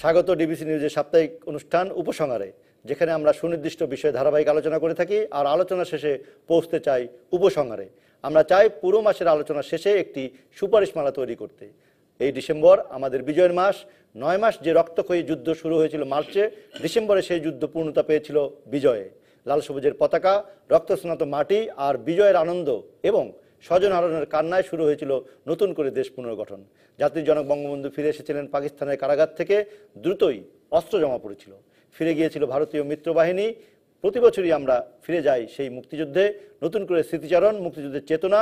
স্বাগত ডিবিসি নিউজের সাপ্তাহিক অনুষ্ঠান উপসংহারে যেখানে আমরা সুনির্দিষ্ট বিষয়ে ধারাবাহিক আলোচনা করে থাকি আর আলোচনা শেষে পৌঁছতে চাই উপসংহারে আমরা চাই পুরো মাসের আলোচনা শেষে একটি সুপারিশমালা তৈরি করতে এই ডিসেম্বর আমাদের বিজয়ের মাস নয় মাস যে রক্তক্ষয়ী যুদ্ধ শুরু হয়েছিল মার্চে ডিসেম্বরে সেই যুদ্ধ পূর্ণতা পেয়েছিল বিজয়ে লাল সবুজের পতাকা রক্তস্নাত মাটি আর বিজয়ের আনন্দ এবং স্বজন আরোহণের কান্নায় শুরু হয়েছিল নতুন করে দেশ পুনর্গঠন জাতির জনক বঙ্গবন্ধু ফিরে এসেছিলেন পাকিস্তানের কারাগার থেকে দ্রুতই অস্ত্র জমা পড়েছিল ফিরে গিয়েছিল ভারতীয় মিত্রবাহিনী প্রতি বছরই আমরা ফিরে যাই সেই মুক্তিযুদ্ধে নতুন করে স্মৃতিচারণ মুক্তিযুদ্ধের চেতনা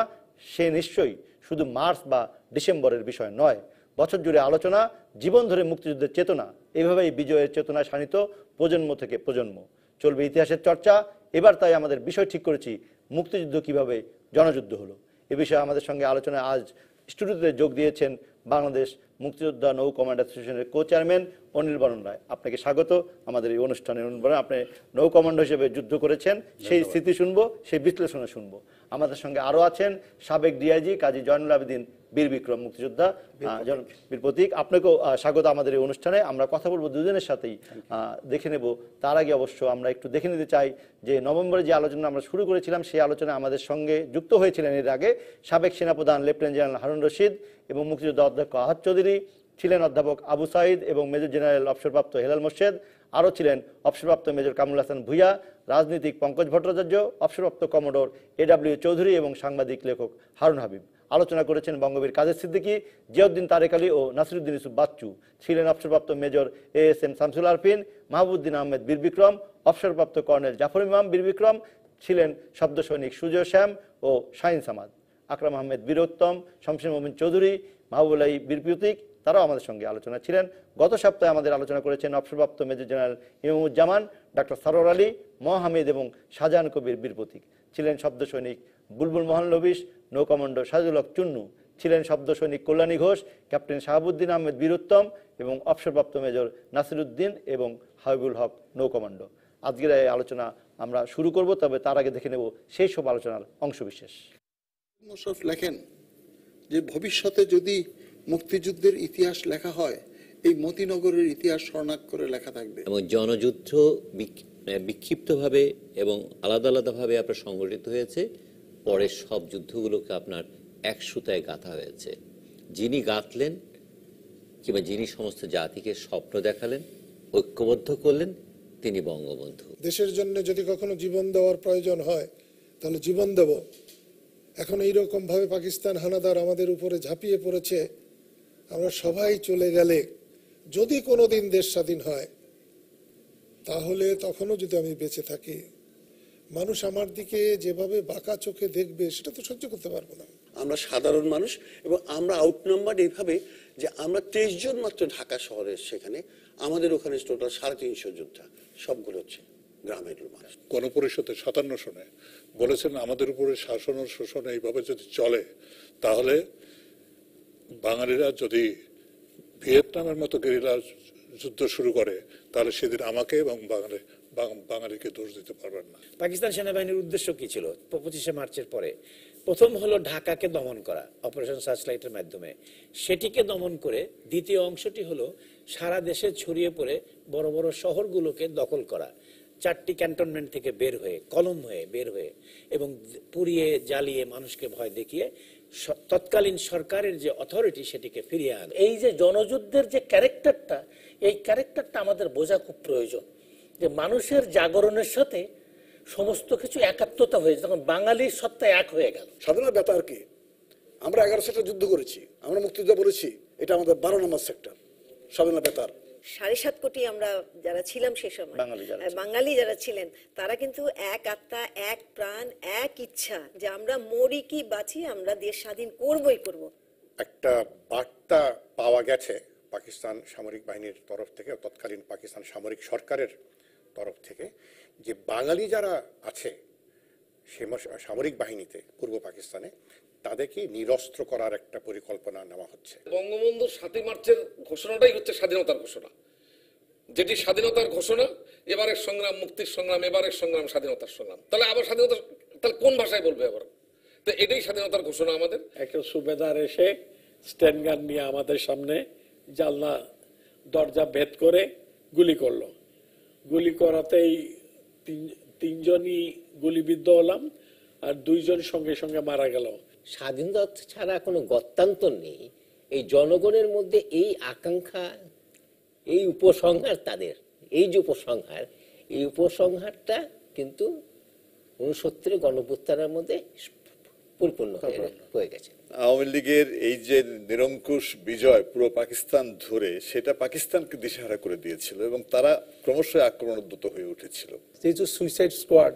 সে নিশ্চয়ই শুধু মার্চ বা ডিসেম্বরের বিষয় নয় বছর জুড়ে আলোচনা জীবন ধরে মুক্তিযুদ্ধের চেতনা এভাবেই বিজয়ের চেতনা শানিত প্রজন্ম থেকে প্রজন্ম চলবে ইতিহাসের চর্চা এবার তাই আমাদের বিষয় ঠিক করেছি মুক্তিযুদ্ধ কিভাবে জনযুদ্ধ হলো এ বিষয়ে আমাদের সঙ্গে আলোচনায় আজ স্টুডিওতে যোগ দিয়েছেন বাংলাদেশ মুক্তিযোদ্ধা নৌ কমান্ড অ্যাসোসিয়েশনের কো চেয়ারম্যান অনিল বরণ রায় আপনাকে স্বাগত আমাদের এই অনুষ্ঠানে অনিল বরণ আপনি নৌ কমান্ডো হিসেবে যুদ্ধ করেছেন সেই স্থিতি শুনবো সেই বিশ্লেষণে শুনবো আমাদের সঙ্গে আরও আছেন সাবেক ডিআইজি কাজী জয়নুল আবেদিন বীর বিক্রম মুক্তিযোদ্ধা বীর প্রতীক আপনাকেও স্বাগত আমাদের এই অনুষ্ঠানে আমরা কথা বলবো দুজনের সাথেই দেখে নেব তার আগে অবশ্য আমরা একটু দেখে নিতে চাই যে নভেম্বরে যে আলোচনা আমরা শুরু করেছিলাম সেই আলোচনায় আমাদের সঙ্গে যুক্ত হয়েছিলেন এর আগে সাবেক সেনাপ্রধান লেফটেন্যান্ট জেনারেল হারুন রশিদ এবং মুক্তিযোদ্ধা অধ্যক্ষ আহাদ চৌধুরী চৌধুরী ছিলেন অধ্যাপক আবু সাইদ এবং মেজর জেনারেল অবসরপ্রাপ্ত হেলাল মোর্শেদ আরও ছিলেন অবসরপ্রাপ্ত মেজর কামরুল হাসান ভুইয়া রাজনীতিক পঙ্কজ ভট্টাচার্য অবসরপ্রাপ্ত কমোডোর এডাব্লিউ চৌধুরী এবং সাংবাদিক লেখক হারুন হাবিব আলোচনা করেছেন বঙ্গবীর কাদের সিদ্দিকী জিয়াউদ্দিন তারেক আলী ও নাসিরুদ্দিন ইসুফ বাচ্চু ছিলেন অবসরপ্রাপ্ত major A S M Shamsul Arefin Mahbuddin Ahmed Bir Bikrom অবসরপ্রাপ্ত কর্নেল জাফর ইমাম বীর বিক্রম ছিলেন শব্দ সৈনিক সুজয় শ্যাম ও শাহিন সামাদ আকরাম আহমেদ বীরোত্তম শমশের মোমিন চৌধুরী মাহবুলাই বীর প্রতীক তারাও আমাদের সঙ্গে আলোচনা ছিলেন গত সপ্তাহে আমাদের আলোচনা করেছেন অবসরপ্রাপ্ত major general Imamuzzaman doctor Sarwar Ali Mohammed এবং শাহজাহান কবির বীর প্রতীক ছিলেন শব্দ সৈনিক বুলবুল মোহন লবিস নৌকমান্ডো সাজুল হক চুন্নু ছিলেন শব্দ সৈনিক কল্যাণী ঘোষ ক্যাপ্টেন শাহাবুদ্দিন আহমেদ বীরুত্তম এবং অবসরপ্রাপ্ত মেজর নাসিরুদ্দিন এবং হাবিবুল হক নৌকমান্ডো আজকের এই আলোচনা আমরা শুরু করব তবে তার আগে দেখে নেব সেই সব আলোচনার অংশবিশেষ লেখেন যে ভবিষ্যতে যদি মুক্তিযুদ্ধের ইতিহাস লেখা হয় এই মতিনগরের ইতিহাস স্বর্ণাক্ষরে লেখা থাকবে এবং জনযুদ্ধ বিক্ষিপ্তভাবে এবং আলাদা আলাদাভাবে আপনার সংগঠিত হয়েছে পরে সব যুদ্ধগুলোকে আপনার এক সুতায় গাঁথা হয়েছে যিনি গাঁথলেন কিংবা যিনি সমস্ত জাতিকে স্বপ্ন দেখালেন ঐক্যবদ্ধ করলেন তিনি বঙ্গবন্ধু দেশের জন্য যদি কখনো জীবন দেওয়ার প্রয়োজন হয় তাহলে জীবন দেব এখন এই ভাবে পাকিস্তান হানাদার আমাদের উপরে ঝাঁপিয়ে পড়েছে আমরা সবাই চলে গেলে যদি কোনো দিন দেশ স্বাধীন হয় তাহলে তখনও যদি আমি বেঁচে থাকি মানুষ আমার দিকে যেভাবে বাঁকা চোখে দেখবে সেটা তো সহ্য করতে পারবো না আমরা সাধারণ মানুষ এবং আমরা আউট নাম্বার এইভাবে যে আমরা তেইশ জন মাত্র ঢাকা শহরের সেখানে আমাদের ওখানে টোটাল সাড়ে তিনশো যোদ্ধা সবগুলো হচ্ছে গ্রামের মানুষ গণপরিষদের সাতান্ন সনে বলেছেন আমাদের উপরে শাসন ও শোষণ এইভাবে যদি চলে তাহলে বাঙালিরা যদি ভিয়েতনামের মতো গেরিলা যুদ্ধ শুরু করে তাহলে সেদিন আমাকে এবং বাঙালি বাঙালিকে দোষ দিতে পারবেন না পাকিস্তান সেনাবাহিনীর উদ্দেশ্য কি ছিল পঁচিশে মার্চের পরে প্রথম হলো ঢাকাকে দমন করা অপারেশন সার্চলাইটের মাধ্যমে সেটিকে দমন করে দ্বিতীয় অংশটি হলো সারা দেশে ছড়িয়ে পড়ে বড় বড় শহরগুলোকে দখল করা চারটি ক্যান্টনমেন্ট থেকে বের হয়ে কলম হয়ে বের হয়ে এবং পুড়িয়ে জ্বালিয়ে মানুষকে ভয় দেখিয়ে তৎকালীন সরকারের যে অথরিটি সেটিকে ফিরিয়ে আন এই যে জনযুদ্ধের যে ক্যারেক্টারটা এই ক্যারেক্টারটা আমাদের বোঝা খুব প্রয়োজন যে মানুষের জাগরণের সাথে সমস্ত কিছু একাত্মতা হয়েছে তখন বাঙালির সত্তা এক হয়ে গেল সাধারণ ব্যাপার কি আমরা সেক্টর যুদ্ধ করেছি আমরা মুক্তিযুদ্ধ বলেছি এটা আমাদের বারো নম্বর সেক্টর সাধারণ ব্যাপার সাড়ে সাত কোটি আমরা যারা ছিলাম সে সময় বাঙালি যারা ছিলেন তারা কিন্তু এক আত্মা এক প্রাণ এক ইচ্ছা যে আমরা মরি কি বাঁচি আমরা দেশ স্বাধীন করবই করব একটা বার্তা পাওয়া গেছে পাকিস্তান সামরিক বাহিনীর তরফ থেকে তৎকালীন পাকিস্তান সামরিক সরকারের তরফ থেকে যে বাঙালি যারা আছে সে সামরিক বাহিনীতে পূর্ব পাকিস্তানে তাদেরকে নিরস্ত্র করার একটা পরিকল্পনা নেওয়া হচ্ছে বঙ্গবন্ধুর সাতই মার্চের ঘোষণাটাই হচ্ছে স্বাধীনতার ঘোষণা যেটি স্বাধীনতার ঘোষণা এবারের সংগ্রাম মুক্তির সংগ্রাম এবারের সংগ্রাম স্বাধীনতার সংগ্রাম তাহলে আবার স্বাধীনতা তাহলে কোন ভাষায় বলবে আবার তো এটাই স্বাধীনতার ঘোষণা আমাদের একটা সুবেদার এসে স্ট্যান্ড গান নিয়ে আমাদের সামনে জানলা দরজা ভেদ করে গুলি করলো গুলি করাতেই তিন তিনজনই গুলিবিদ্ধ হলাম আর দুইজন সঙ্গে সঙ্গে মারা গেল স্বাধীনতা ছাড়া কোনো গত্যান্তর নেই এই জনগণের মধ্যে এই আকাঙ্ক্ষা এই উপসংহার তাদের এই যে উপসংহার এই উপসংহারটা কিন্তু উনসত্তরের গণপ্রত্যানের মধ্যে পরিপূর্ণ হয়ে গেছে আওয়ামী লীগের এই যে নিরঙ্কুশ বিজয় পুরো পাকিস্তান ধরে সেটা পাকিস্তানকে দিশাহারা করে দিয়েছিল এবং তারা ক্রমশ আক্রমণোদ্যত হয়ে উঠেছিল যেহেতু সুইসাইড আচ্ছা। স্কোয়াড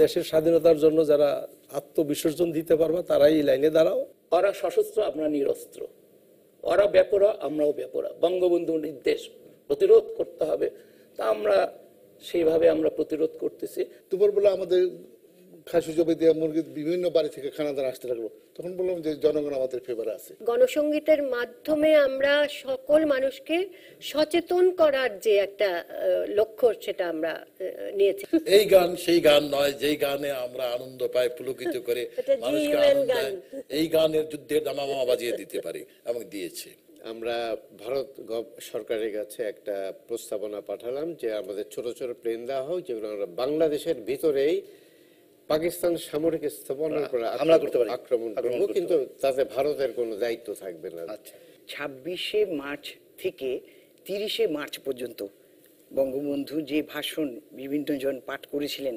দেশের স্বাধীনতার জন্য যারা আত্মবিসর্জন দিতে পারবা তারাই এই লাইনে দাঁড়াও ওরা সশস্ত্র আমরা নিরস্ত্র ওরা ব্যাপরা আমরাও ব্যাপরা বঙ্গবন্ধু নির্দেশ প্রতিরোধ করতে হবে তা আমরা সেইভাবে আমরা প্রতিরোধ করতেছি বলে আমাদের খাসি জমি দেওয়া মুরগির বিভিন্ন বাড়ি থেকে খানাদার আসতে লাগলো তখন বললাম যে জনগণ আমাদের ফেভারে আছে গণসংগীতের মাধ্যমে আমরা সকল মানুষকে সচেতন করার যে একটা লক্ষ্য সেটা আমরা নিয়েছি এই গান সেই গান নয় যেই গানে আমরা আনন্দ পাই পুলকিত করে এই গানের যুদ্ধের দামামা বাজিয়ে দিতে পারি এবং দিয়েছে আমরা ভারত সরকারের কাছে একটা প্রস্তাবনা পাঠালাম যে আমাদের ছোট ছোট প্লেন দেওয়া হোক যেগুলো আমরা বাংলাদেশের ভিতরেই পাকিস্তান সামরিক স্থাপনের করে হামলা করতে পারে আক্রমণ করব কিন্তু তাতে ভারতের কোনো দায়িত্ব থাকবে না আচ্ছা। ছাব্বিশে মার্চ থেকে তিরিশে মার্চ পর্যন্ত বঙ্গবন্ধু যে ভাষণ বিভিন্ন জন পাঠ করেছিলেন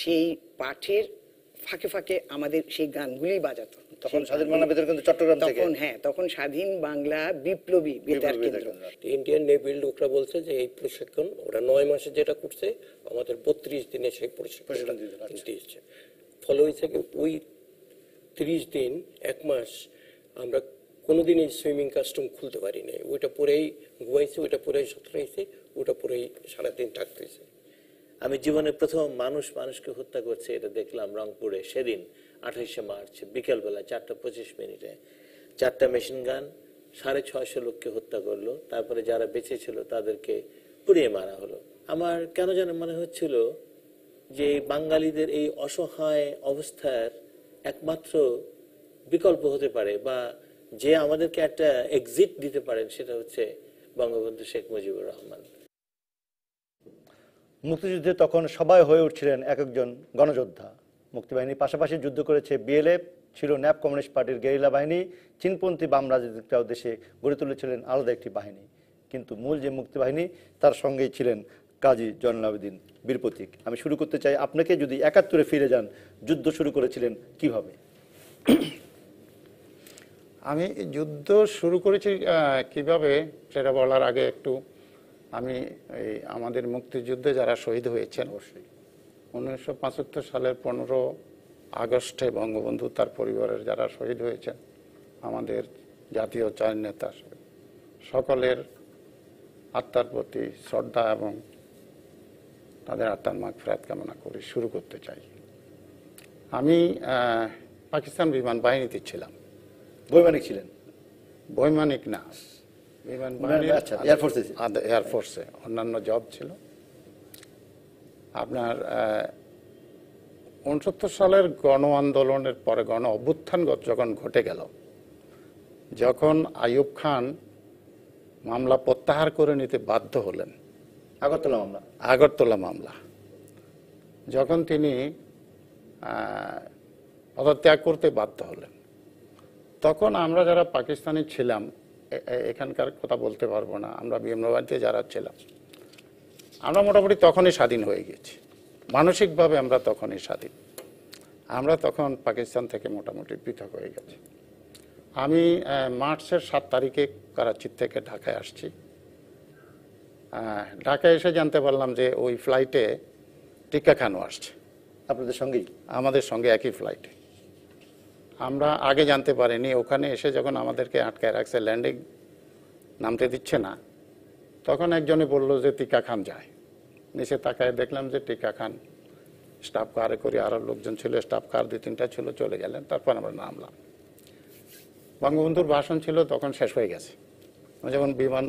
সেই পাঠের ফাঁকে ফাঁকে আমাদের সেই গানগুলি বাজাতো তখন স্বাধীন বাংলা বেতার কেন্দ্র চট্টগ্রাম থেকে তখন হ্যাঁ তখন স্বাধীন বাংলা বিপ্লবী বেতার কেন্দ্র ইন্ডিয়ান লোকরা বলছে যে এই প্রশিক্ষণ ওরা নয় মাসে যেটা করছে আমাদের বত্রিশ দিনে সেই প্রশিক্ষণ দিয়েছে ফলে হয়েছে ওই ত্রিশ দিন এক মাস আমরা কোনোদিনই সুইমিং কাস্টম খুলতে পারি নাই ওইটা পরেই ঘুমাইছি ওইটা পরেই সাঁতরাইছি ওটা পরেই সারাদিন থাকতেছে আমি জীবনে প্রথম মানুষ মানুষকে হত্যা করছে এটা দেখলাম রংপুরে সেদিন আঠাইশে মার্চ বিকেলবেলা চারটা পঁচিশ মিনিটে চারটা মেশিন গান সাড়ে ছয়শো লোককে হত্যা করলো তারপরে যারা বেঁচে ছিল তাদেরকে পুড়িয়ে মারা হলো আমার কেন যেন মনে হচ্ছিল যে বাঙালিদের এই অসহায় অবস্থার একমাত্র বিকল্প হতে পারে বা যে আমাদেরকে একটা এক্সিট দিতে পারেন সেটা হচ্ছে বঙ্গবন্ধু শেখ মুজিবুর রহমান মুক্তিযুদ্ধে তখন সবাই হয়ে উঠছিলেন এক একজন গণযোদ্ধা মুক্তিবাহিনীর পাশাপাশি যুদ্ধ করেছে বিএলএফ ছিল ন্যাপ কমিউনিস্ট পার্টির গেরিলা বাহিনী চীনপন্থী বাম রাজনীতিকরাও দেশে গড়ে তুলেছিলেন আলাদা একটি বাহিনী কিন্তু মূল যে মুক্তিবাহিনী তার সঙ্গেই ছিলেন কাজী জয়নালাবুদ্দিন বীর প্রতীক আমি শুরু করতে চাই আপনাকে যদি একাত্তরে ফিরে যান যুদ্ধ শুরু করেছিলেন কিভাবে আমি যুদ্ধ শুরু করেছি কিভাবে সেটা বলার আগে একটু আমি এই আমাদের মুক্তিযুদ্ধে যারা শহীদ হয়েছেন উনিশশো সালের পনেরো আগস্টে বঙ্গবন্ধু তার পরিবারের যারা শহীদ হয়েছেন আমাদের জাতীয় চার নেতা সকলের আত্মার প্রতি শ্রদ্ধা এবং তাদের আত্মার মাগ ফেরাত কামনা করে শুরু করতে চাই আমি পাকিস্তান বিমান বাহিনীতে ছিলাম বৈমানিক ছিলেন বৈমানিক না এয়ারফোর্সে আচ্ছা, এয়ারফোর্সে অন্যান্য জব ছিল আপনার উনসত্তর সালের গণ আন্দোলনের পরে গণ অভ্যুত্থান যখন ঘটে গেল যখন আয়ুব খান মামলা প্রত্যাহার করে নিতে বাধ্য হলেন আগরতলা মামলা আগরতলা মামলা যখন তিনি পদত্যাগ করতে বাধ্য হলেন তখন আমরা যারা পাকিস্তানি ছিলাম এখানকার কথা বলতে পারবো না আমরা বিএমনবাঞ্চে যারা ছিলাম আমরা মোটামুটি তখনই স্বাধীন হয়ে গেছি মানসিকভাবে আমরা তখনই স্বাধীন আমরা তখন পাকিস্তান থেকে মোটামুটি পৃথক হয়ে গেছি আমি মার্চের সাত তারিখে করাচির থেকে ঢাকায় আসছি ঢাকায় এসে জানতে পারলাম যে ওই ফ্লাইটে টিকা খানো আসছে আপনাদের সঙ্গেই আমাদের সঙ্গে একই ফ্লাইটে আমরা আগে জানতে পারিনি ওখানে এসে যখন আমাদেরকে আটকায় রাখছে ল্যান্ডিং নামতে দিচ্ছে না তখন একজনে বলল যে টিকা খান যায় নিচে তাকায় দেখলাম যে টিকা খান স্টাফ কারে করে আরও লোকজন ছিল স্টাফ কার দুই তিনটা ছিল চলে গেলেন তারপর আমরা নামলাম বঙ্গবন্ধুর ভাষণ ছিল তখন শেষ হয়ে গেছে যখন বিমান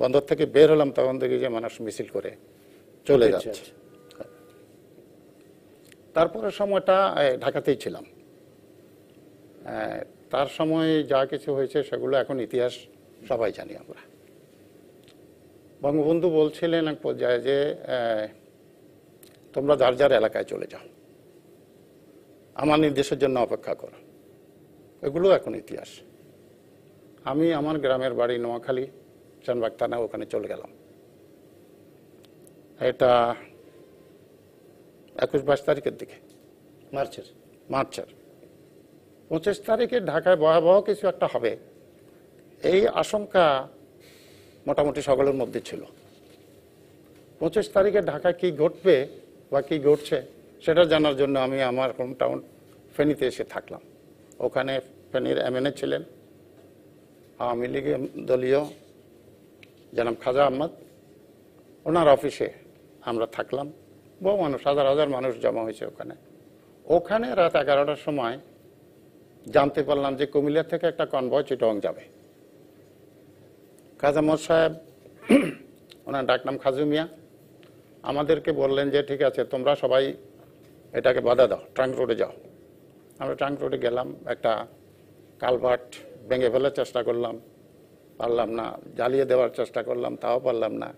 বন্দর থেকে বের হলাম তখন দেখি যে মানুষ মিছিল করে চলে আচ্ছা, যাচ্ছে আচ্ছা। তারপরে সময়টা ঢাকাতেই ছিলাম তার সময়ে যা কিছু হয়েছে সেগুলো এখন ইতিহাস সবাই জানি আমরা বঙ্গবন্ধু বলছিলেন এক পর্যায়ে যে তোমরা যার যার এলাকায় চলে যাও আমার নির্দেশের জন্য অপেক্ষা করো এগুলো এখন ইতিহাস আমি আমার গ্রামের বাড়ি নোয়াখালী চানবাগ থানা ওখানে চলে গেলাম এটা একুশ বাইশ তারিখের দিকে মার্চের মার্চের পঁচিশ তারিখে ঢাকায় ভয়াবহ কিছু একটা হবে এই আশঙ্কা মোটামুটি সকলের মধ্যে ছিল পঁচিশ তারিখে ঢাকায় কি ঘটবে বা কি ঘটছে সেটা জানার জন্য আমি আমার হোম টাউন ফেনীতে এসে থাকলাম ওখানে ফেনীর এম ছিলেন আওয়ামী লীগ দলীয় জানাম খাজা আহমদ ওনার অফিসে আমরা থাকলাম বহু মানুষ হাজার হাজার মানুষ জমা হয়েছে ওখানে ওখানে রাত এগারোটার সময় জানতে পারলাম যে কুমিল্লা থেকে একটা কনভয় চিটং যাবে খাজা মোদ সাহেব ওনার ডাকনাম খাজু মিয়া আমাদেরকে বললেন যে ঠিক আছে তোমরা সবাই এটাকে বাধা দাও ট্রাঙ্ক রোডে যাও আমরা ট্রাঙ্ক রোডে গেলাম একটা কালভার্ট ভেঙে ফেলার চেষ্টা করলাম পারলাম না জ্বালিয়ে দেওয়ার চেষ্টা করলাম তাও পারলাম না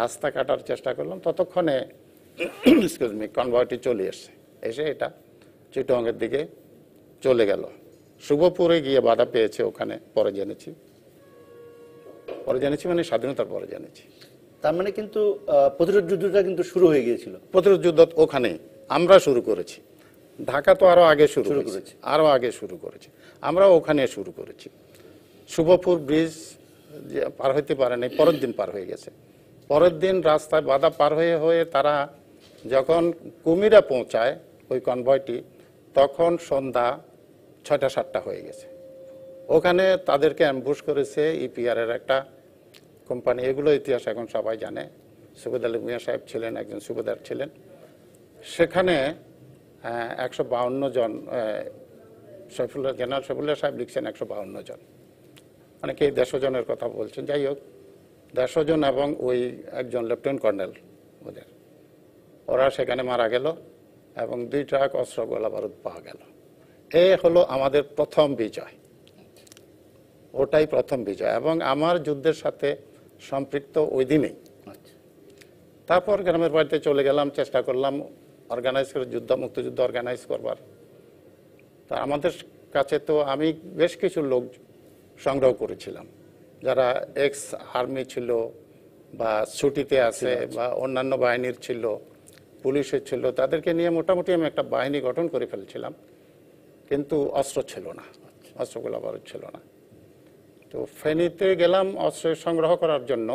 রাস্তা কাটার চেষ্টা করলাম ততক্ষণে এক্সকিউজ মি কনভয়টি চলে এসছে এসে এটা চিটংয়ের দিকে চলে গেল শুভপুরে গিয়ে বাধা পেয়েছে ওখানে পরে জেনেছি পরে জেনেছি মানে স্বাধীনতার পরে জেনেছি তার মানে কিন্তু প্রতিরোধ যুদ্ধটা কিন্তু শুরু হয়ে গিয়েছিল প্রতিরোধ যুদ্ধ ওখানেই আমরা শুরু করেছি ঢাকা তো আরও আগে শুরু করেছি আরও আগে শুরু করেছি আমরা ওখানে শুরু করেছি শুভপুর ব্রিজ পার হইতে পারে নাই পরের দিন পার হয়ে গেছে পরের দিন রাস্তায় বাধা পার হয়ে হয়ে তারা যখন কুমিরা পৌঁছায় ওই কনভয়টি তখন সন্ধ্যা ছয়টা সাতটা হয়ে গেছে ওখানে তাদেরকে অ্যাম্বুশ করেছে ইপিআরের e একটা কোম্পানি এগুলো ইতিহাস এখন সবাই জানে সুবেদ আলী মিয়া সাহেব ছিলেন একজন সুবেদার ছিলেন সেখানে একশো বাউন্ন জন সফিউল্লাহ জেনারেল সফিউল্লাহ সাহেব লিখছেন একশো বাউন্ন জন অনেকেই দেড়শো জনের কথা বলছেন যাই হোক দেড়শো জন এবং ওই একজন লেফটেন্যান্ট কর্নেল ওদের ওরা সেখানে মারা গেল এবং দুই ট্রাক অস্ত্র গোলা বারুদ পাওয়া গেল এ হলো আমাদের প্রথম বিজয় ওটাই প্রথম বিজয় এবং আমার যুদ্ধের সাথে সম্পৃক্ত ওই দিনেই আচ্ছা। তারপর গ্রামের বাড়িতে চলে গেলাম চেষ্টা করলাম অর্গানাইজ করে যুদ্ধ মুক্তিযুদ্ধ অর্গানাইজ করবার তা আমাদের কাছে তো আমি বেশ কিছু লোক সংগ্রহ করেছিলাম যারা এক্স আর্মি ছিল বা ছুটিতে আছে আচ্ছা। বা অন্যান্য বাহিনীর ছিল পুলিশের ছিল তাদেরকে নিয়ে মোটামুটি আমি একটা বাহিনী গঠন করে ফেলছিলাম কিন্তু অস্ত্র ছিল না অস্ত্রগুলো আবার ছিল না তো ফেনীতে গেলাম অস্ত্র সংগ্রহ করার জন্য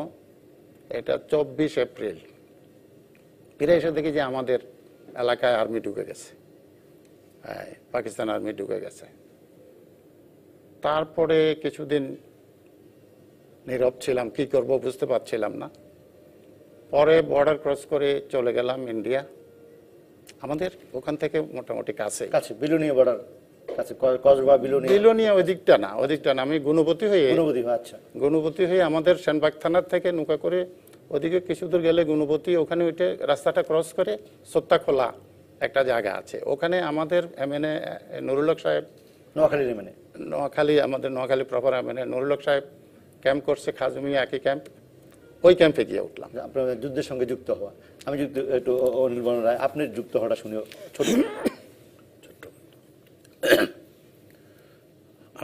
এটা চব্বিশ এপ্রিল ফিরে এসে দেখি যে আমাদের এলাকায় আর্মি ঢুকে গেছে হ্যাঁ, পাকিস্তান আর্মি ঢুকে গেছে তারপরে কিছুদিন নীরব ছিলাম কি করব বুঝতে পারছিলাম না পরে বর্ডার ক্রস করে চলে গেলাম ইন্ডিয়া আমাদের ওখান থেকে মোটামুটি কাছে কাছে বিলুনিয়া বর্ডার কাছে কসবা বিলোনিয়া বিলোনিয়া ওদিকটা না ওদিকটা না আমি গুণপতি হয়ে গুণপতি আচ্ছা গুণপতি হয়ে আমাদের সেনবাগ থানার থেকে নৌকা করে ওদিকে কিছু দূর গেলে গুণপতি ওখানে ওইটা রাস্তাটা ক্রস করে সত্যাখোলা একটা জায়গা আছে ওখানে আমাদের এমএনএ নুরুলক সাহেব নোয়াখালী এমএনএ নোয়াখালী আমাদের নোয়াখালী প্রপার এমএনএ নুরুলক সাহেব ক্যাম্প করছে খাজুমি একই ক্যাম্প ওই ক্যাম্পে গিয়ে উঠলাম আপনার যুদ্ধের সঙ্গে যুক্ত হওয়া আমি যুক্ত একটু অনিল বন রায় আপনি যুক্ত হওয়াটা শুনে ছোট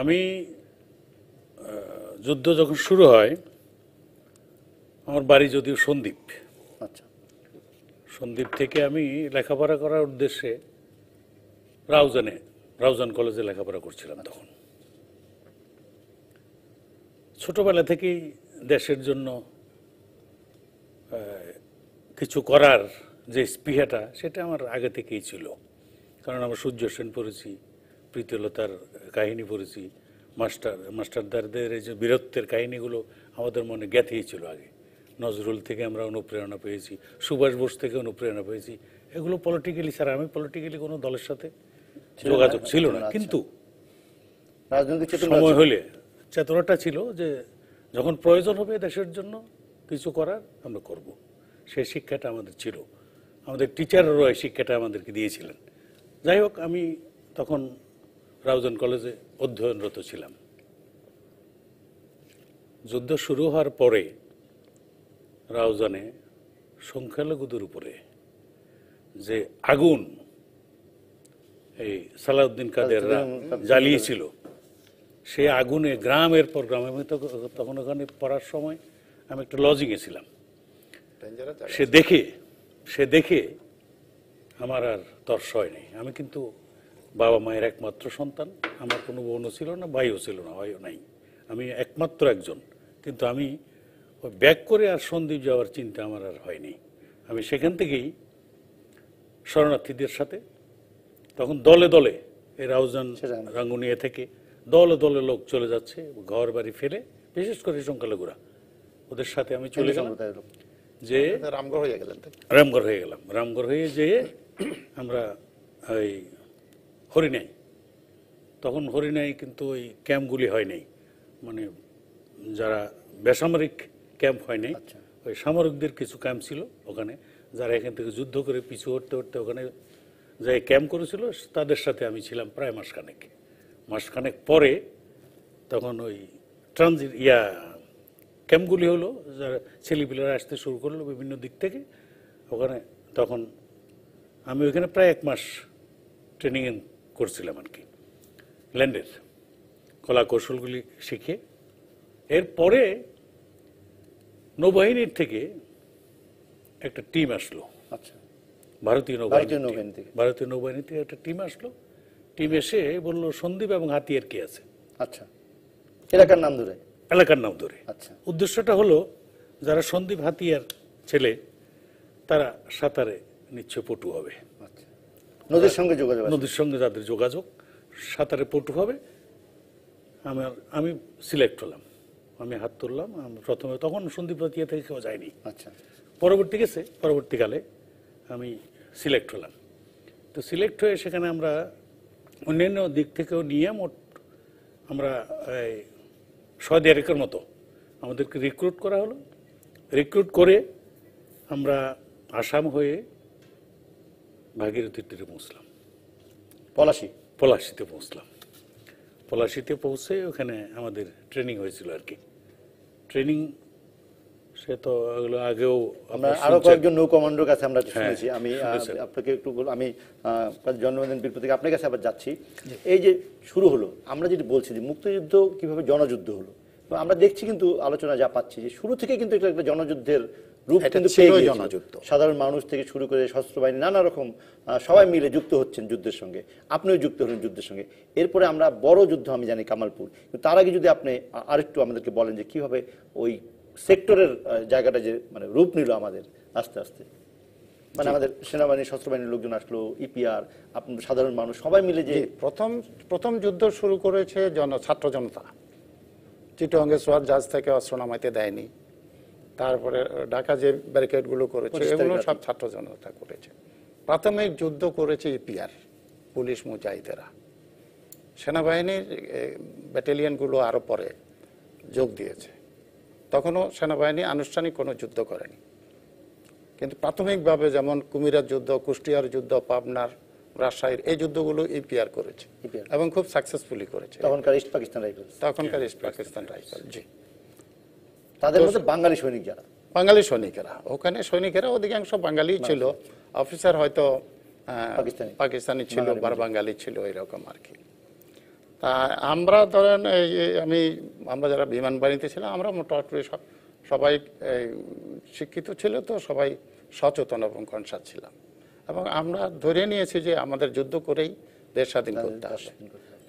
আমি যুদ্ধ যখন শুরু হয় আমার বাড়ি যদিও সন্দীপ আচ্ছা সন্দীপ থেকে আমি লেখাপড়া করার উদ্দেশ্যে রাউজানে রাউজান কলেজে লেখাপড়া করছিলাম আচ্ছা। তখন ছোটবেলা থেকেই দেশের জন্য কিছু করার যে স্পৃহাটা সেটা আমার আগে থেকেই ছিল কারণ আমরা সূর্য সেন পড়েছি প্রীতিলতার কাহিনী পড়েছি মাস্টার মাস্টারদারদের এই যে বীরত্বের কাহিনীগুলো আমাদের মনে গেঁথেই ছিল আগে নজরুল থেকে আমরা অনুপ্রেরণা পেয়েছি সুভাষ বোস থেকে অনুপ্রেরণা পেয়েছি এগুলো পলিটিক্যালি স্যার আমি পলিটিক্যালি কোনো দলের সাথে যোগাযোগ ছিল না কিন্তু সময় হলে চেতনাটা ছিল যে যখন প্রয়োজন হবে দেশের জন্য কিছু করার আমরা করব। সেই শিক্ষাটা আমাদের ছিল আমাদের টিচাররাও এই শিক্ষাটা আমাদেরকে দিয়েছিলেন যাই হোক আমি তখন রাউজান কলেজে অধ্যয়নরত ছিলাম যুদ্ধ শুরু হওয়ার পরে রাউজানে সংখ্যালঘুদের উপরে যে আগুন এই সালাউদ্দিন কাদেররা জ্বালিয়েছিল সে আগুনে গ্রামের পর গ্রামে আমি তখন ওখানে পড়ার সময় আমি একটা লজিংয়ে ছিলাম সে দেখে সে দেখে আমার আর তর্স হয় আমি কিন্তু বাবা মায়ের একমাত্র সন্তান আমার কোনো বোনও ছিল না ভাইও ছিল না ভাইও নাই আমি একমাত্র একজন কিন্তু আমি ব্যাক করে আর সন্দীপ যাওয়ার চিন্তা আমার আর হয়নি আমি সেখান থেকেই শরণার্থীদের সাথে তখন দলে দলে এই রাউজান রাঙ্গুনিয়া থেকে দলে দলে লোক চলে যাচ্ছে ঘর বাড়ি ফেলে বিশেষ করে সংখ্যালঘুরা ওদের সাথে আমি চলে গেলাম যে রামগড় হয়ে গেলাম রামগড় হয়ে গেলাম রামগড় হয়ে যেয়ে আমরা ওই হরিণাই তখন হরিণাই কিন্তু ওই ক্যাম্পগুলি হয়নি মানে যারা বেসামরিক ক্যাম্প হয়নি আচ্ছা। ওই সামরিকদের কিছু ক্যাম্প ছিল ওখানে যারা এখান থেকে যুদ্ধ করে পিছু হটতে হটতে ওখানে যাই ক্যাম্প করেছিল তাদের সাথে আমি ছিলাম প্রায় মাসখানেক মাসখানেক পরে তখন ওই ট্রানজিট ইয়া ক্যাম্পগুলি হলো যারা ছেলেপিলেরা আসতে শুরু করলো বিভিন্ন দিক থেকে ওখানে তখন আমি ওইখানে প্রায় এক মাস ট্রেনিং করছিলাম আর কি ল্যান্ডের কলা কৌশলগুলি শিখে এরপরে নৌবাহিনীর থেকে একটা টিম আসলো আচ্ছা ভারতীয় নৌবাহিনী থেকে ভারতীয় নৌবাহিনী থেকে একটা টিম আসলো টিম আচ্ছা। এসে বললো সন্দীপ এবং হাতিয়ার কে আছে আচ্ছা এলাকার নাম ধরে এলাকার নাম ধরে আচ্ছা উদ্দেশ্যটা হলো যারা সন্দীপ হাতিয়ার ছেলে তারা সাঁতারে নিচ্ছে পটু হবে নদীর সঙ্গে যোগাযোগ নদীর সঙ্গে যাদের যোগাযোগ সাঁতারে পটু হবে আমার আমি সিলেক্ট হলাম আমি হাত তুললাম প্রথমে তখন সন্দীপ রাতিয়া থেকে কেউ যায়নি আচ্ছা পরবর্তী গেছে পরবর্তীকালে আমি সিলেক্ট হলাম তো সিলেক্ট হয়ে সেখানে আমরা অন্যান্য দিক থেকেও নিয়ে মোট আমরা ছয় দেড়েকের মতো আমাদেরকে রিক্রুট করা হলো রিক্রুট করে আমরা আসাম হয়ে ভাগীরথীতে পৌঁছলাম পলাশি পলাশিতে পৌঁছলাম পলাশিতে পৌঁছে ওখানে আমাদের ট্রেনিং হয়েছিল আর কি ট্রেনিং সে তো এগুলো আগেও আমরা আরো কয়েকজন নৌ কমান্ডোর কাছে আমরা হ্যাঁ, শুনেছি আমি আপনাকে একটু আমি জন্মদিন বীরপুর থেকে আপনার কাছে আবার যাচ্ছি এই যে শুরু হলো আমরা যেটি বলছি যে মুক্তিযুদ্ধ কিভাবে জনযুদ্ধ হলো আমরা দেখছি কিন্তু আলোচনা যা পাচ্ছি যে শুরু থেকে কিন্তু একটা জনযুদ্ধের রূপ কিন্তু পেয়ে সাধারণ মানুষ থেকে শুরু করে সশস্ত্র বাহিনী নানা রকম সবাই মিলে যুক্ত হচ্ছেন যুদ্ধের সঙ্গে আপনিও যুক্ত হলেন যুদ্ধের সঙ্গে এরপরে আমরা বড় যুদ্ধ আমি জানি কামালপুর তার আগে যদি আপনি আরেকটু আমাদেরকে বলেন যে কিভাবে ওই সেক্টরের জায়গাটা যে মানে রূপ নিল আমাদের আস্তে আস্তে মানে আমাদের সেনাবাহিনী সশস্ত্র বাহিনীর লোকজন আসলো ইপিআর সাধারণ মানুষ সবাই মিলে যে প্রথম প্রথম যুদ্ধ শুরু করেছে জন ছাত্র জনতা চিটংয়ে সোয়ার জাহাজ থেকে অস্ত্র নামাইতে দেয়নি তারপরে ঢাকা যে ব্যারিকেড গুলো করেছে এগুলো সব ছাত্র জনতা করেছে প্রাথমিক যুদ্ধ করেছে ইপিআর পুলিশ মুজাহিদেরা সেনাবাহিনীর গুলো আরো পরে যোগ দিয়েছে তখনও সেনাবাহিনী আনুষ্ঠানিক কোনো যুদ্ধ করেনি কিন্তু প্রাথমিকভাবে যেমন কুমিরার যুদ্ধ কুষ্টিয়ার যুদ্ধ পাবনার রাজশাহীর এই যুদ্ধগুলো ইপিআর করেছে এবং খুব সাকসেসফুলি করেছে তখনকার ইস্ট পাকিস্তান রাইফেলস তখনকার ইস্ট পাকিস্তান রাইফেল জি তাদের মধ্যে বাঙালি সৈনিক যারা বাঙালি সৈনিকেরা ওখানে সৈনিকেরা অধিকাংশ বাঙালি ছিল অফিসার হয়তো পাকিস্তানি ছিল বা বাঙালি ছিল এরকম আর কি তা আমরা ধরেন এই আমি আমরা যারা বিমান বাহিনীতে ছিলাম আমরা মোটামুটি সবাই শিক্ষিত ছিল তো সবাই সচেতন এবং কনসার ছিলাম এবং আমরা ধরে নিয়েছি যে আমাদের যুদ্ধ করেই দেশ স্বাধীন করতে আসে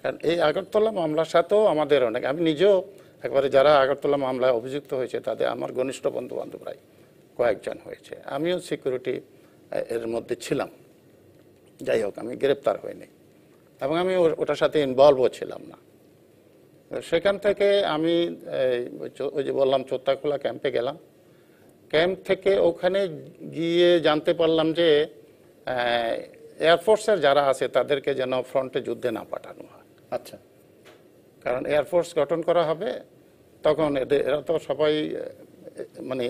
কারণ এই আগরতলা মামলার সাথেও আমাদের অনেক আমি নিজেও একবারে যারা আগরতলা মামলায় অভিযুক্ত হয়েছে তাদের আমার ঘনিষ্ঠ বন্ধু বান্ধবরাই কয়েকজন হয়েছে আমিও সিকিউরিটি এর মধ্যে ছিলাম যাই হোক আমি গ্রেপ্তার হইনি এবং আমি ওটার সাথে ইনভলভও ছিলাম না সেখান থেকে আমি ওই যে বললাম চোত্তাখোলা ক্যাম্পে গেলাম ক্যাম্প থেকে ওখানে গিয়ে জানতে পারলাম যে এয়ারফোর্সের যারা আছে তাদেরকে যেন ফ্রন্টে যুদ্ধে না পাঠানো হয় আচ্ছা কারণ এয়ারফোর্স গঠন করা হবে তখন এরা তো সবাই মানে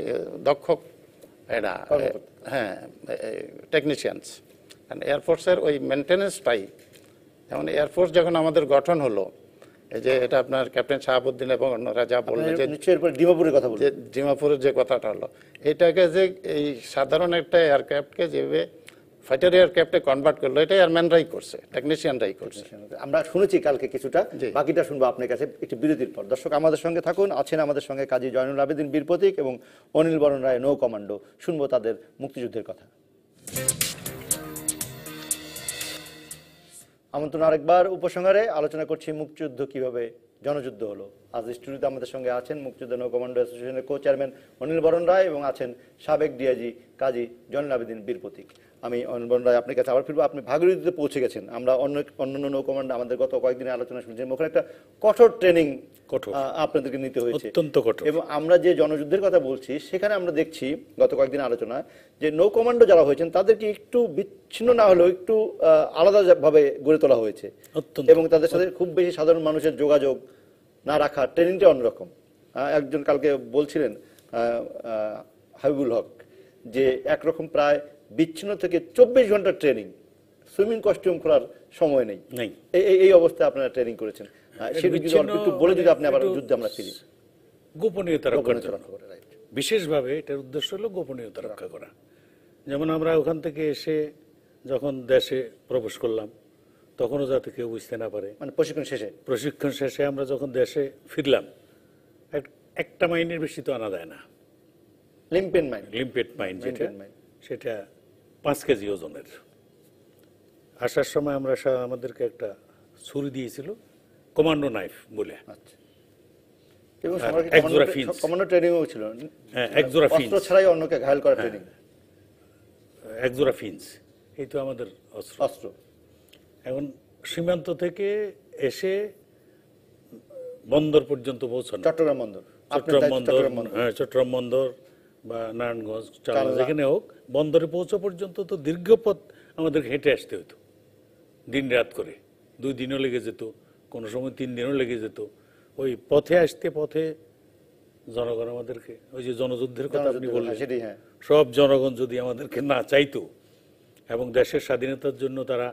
দক্ষ এরা হ্যাঁ টেকনিশিয়ানস কারণ এয়ারফোর্সের ওই মেনটেন্যান্সটাই যেমন এয়ারফোর্স যখন আমাদের গঠন হলো এই যে এটা আপনার ক্যাপ্টেন শাহাবুদ্দিন এবং অন্যরা যা বললেন যে ডিমাপুরের কথা বলছে ডিমাপুরের যে কথাটা হলো এটাকে যে এই সাধারণ একটা এয়ারক্রাফটকে যেভাবে ফাইটার এয়ারক্রাফটে কনভার্ট করলো এটা এয়ারম্যানরাই করছে টেকনিশিয়ানরাই করছে আমরা শুনেছি কালকে কিছুটা বাকিটা শুনবো আপনার কাছে একটি বিরতির পর দর্শক আমাদের সঙ্গে থাকুন আছেন আমাদের সঙ্গে কাজী জয়নুল আবেদিন বীর প্রতীক এবং অনিল বরণ রায় নৌ কমান্ডো শুনবো তাদের মুক্তিযুদ্ধের কথা আমন্ত্রণ আরেকবার উপসংহারে আলোচনা করছি মুক্তিযুদ্ধ কিভাবে জনযুদ্ধ হলো আজ স্টুডিওতে আমাদের সঙ্গে আছেন মুক্তিযুদ্ধ নৌ কমান্ডো অ্যাসোসিয়েশনের কো চেয়ারম্যান অনিল বরণ রায় এবং আছেন সাবেক ডিআইজি কাজী জয়নুল আবেদিন বীর প্রতীক আমি অনবন রায় আপনার কাছে আবার ফিরবো আপনি ভাগীরথীতে পৌঁছে গেছেন আমরা অন্য অন্যান্য নৌকমান্ড আমাদের গত কয়েকদিনে আলোচনা শুনছিলাম ওখানে একটা কঠোর ট্রেনিং আপনাদেরকে নিতে হয়েছে অত্যন্ত কঠোর এবং আমরা যে জনযুদ্ধের কথা বলছি সেখানে আমরা দেখছি গত কয়েকদিন আলোচনা যে নৌকমান্ড যারা হয়েছেন তাদেরকে একটু বিচ্ছিন্ন না হলেও একটু আলাদাভাবে গড়ে তোলা হয়েছে এবং তাদের সাথে খুব বেশি সাধারণ মানুষের যোগাযোগ না রাখা ট্রেনিংটা অন্যরকম একজন কালকে বলছিলেন হাবিবুল হক যে একরকম প্রায় বিচ্ছিন্ন থেকে চব্বিশ ঘন্টা ট্রেনিং সুইমিং কস্টিউম খোলার সময় নেই এই অবস্থায় আপনারা ট্রেনিং করেছেন সেটা বলে যদি আপনি আবার যুদ্ধে আমরা ফিরি গোপনীয়তা রক্ষা বিশেষভাবে এটার উদ্দেশ্য হলো গোপনীয়তা রক্ষা করা যেমন আমরা ওখান থেকে এসে যখন দেশে প্রবেশ করলাম তখনও যাতে কেউ বুঝতে না পারে মানে প্রশিক্ষণ শেষে প্রশিক্ষণ শেষে আমরা যখন দেশে ফিরলাম একটা মাইনের বেশি তো আনা যায় না লিম্পেন মাইন লিম্পেন মাইন যেটা সেটা পাঁচ কেজি ওজনের আসার সময় আমরা আমাদেরকে একটা ছুরি দিয়েছিল কমান্ডো নাইফ বলে আচ্ছা। হ্যাঁ ছাড়াই অন্যকে ঘায়াল করা ট্রেনিং হ্যাঁ, একজোড়া এই তো আমাদের অস্ত্র এখন সীমান্ত থেকে এসে বন্দর পর্যন্ত পৌঁছানো চট্টগ্রাম বন্দর চট্টগ্রাম বন্দর হ্যাঁ চট্টগ্রাম বন্দর বা নারায়ণগঞ্জ চালা যেখানে হোক বন্দরে পৌঁছা পর্যন্ত তো দীর্ঘ পথ আমাদেরকে হেঁটে আসতে হতো দিন রাত করে দুই দিনও লেগে যেত কোনো সময় তিন দিনও লেগে যেত ওই পথে আসতে পথে জনগণ আমাদেরকে ওই যে জনযুদ্ধের কথা আপনি বললেন হ্যাঁ। সব জনগণ যদি আমাদেরকে না চাইতো এবং দেশের স্বাধীনতার জন্য তারা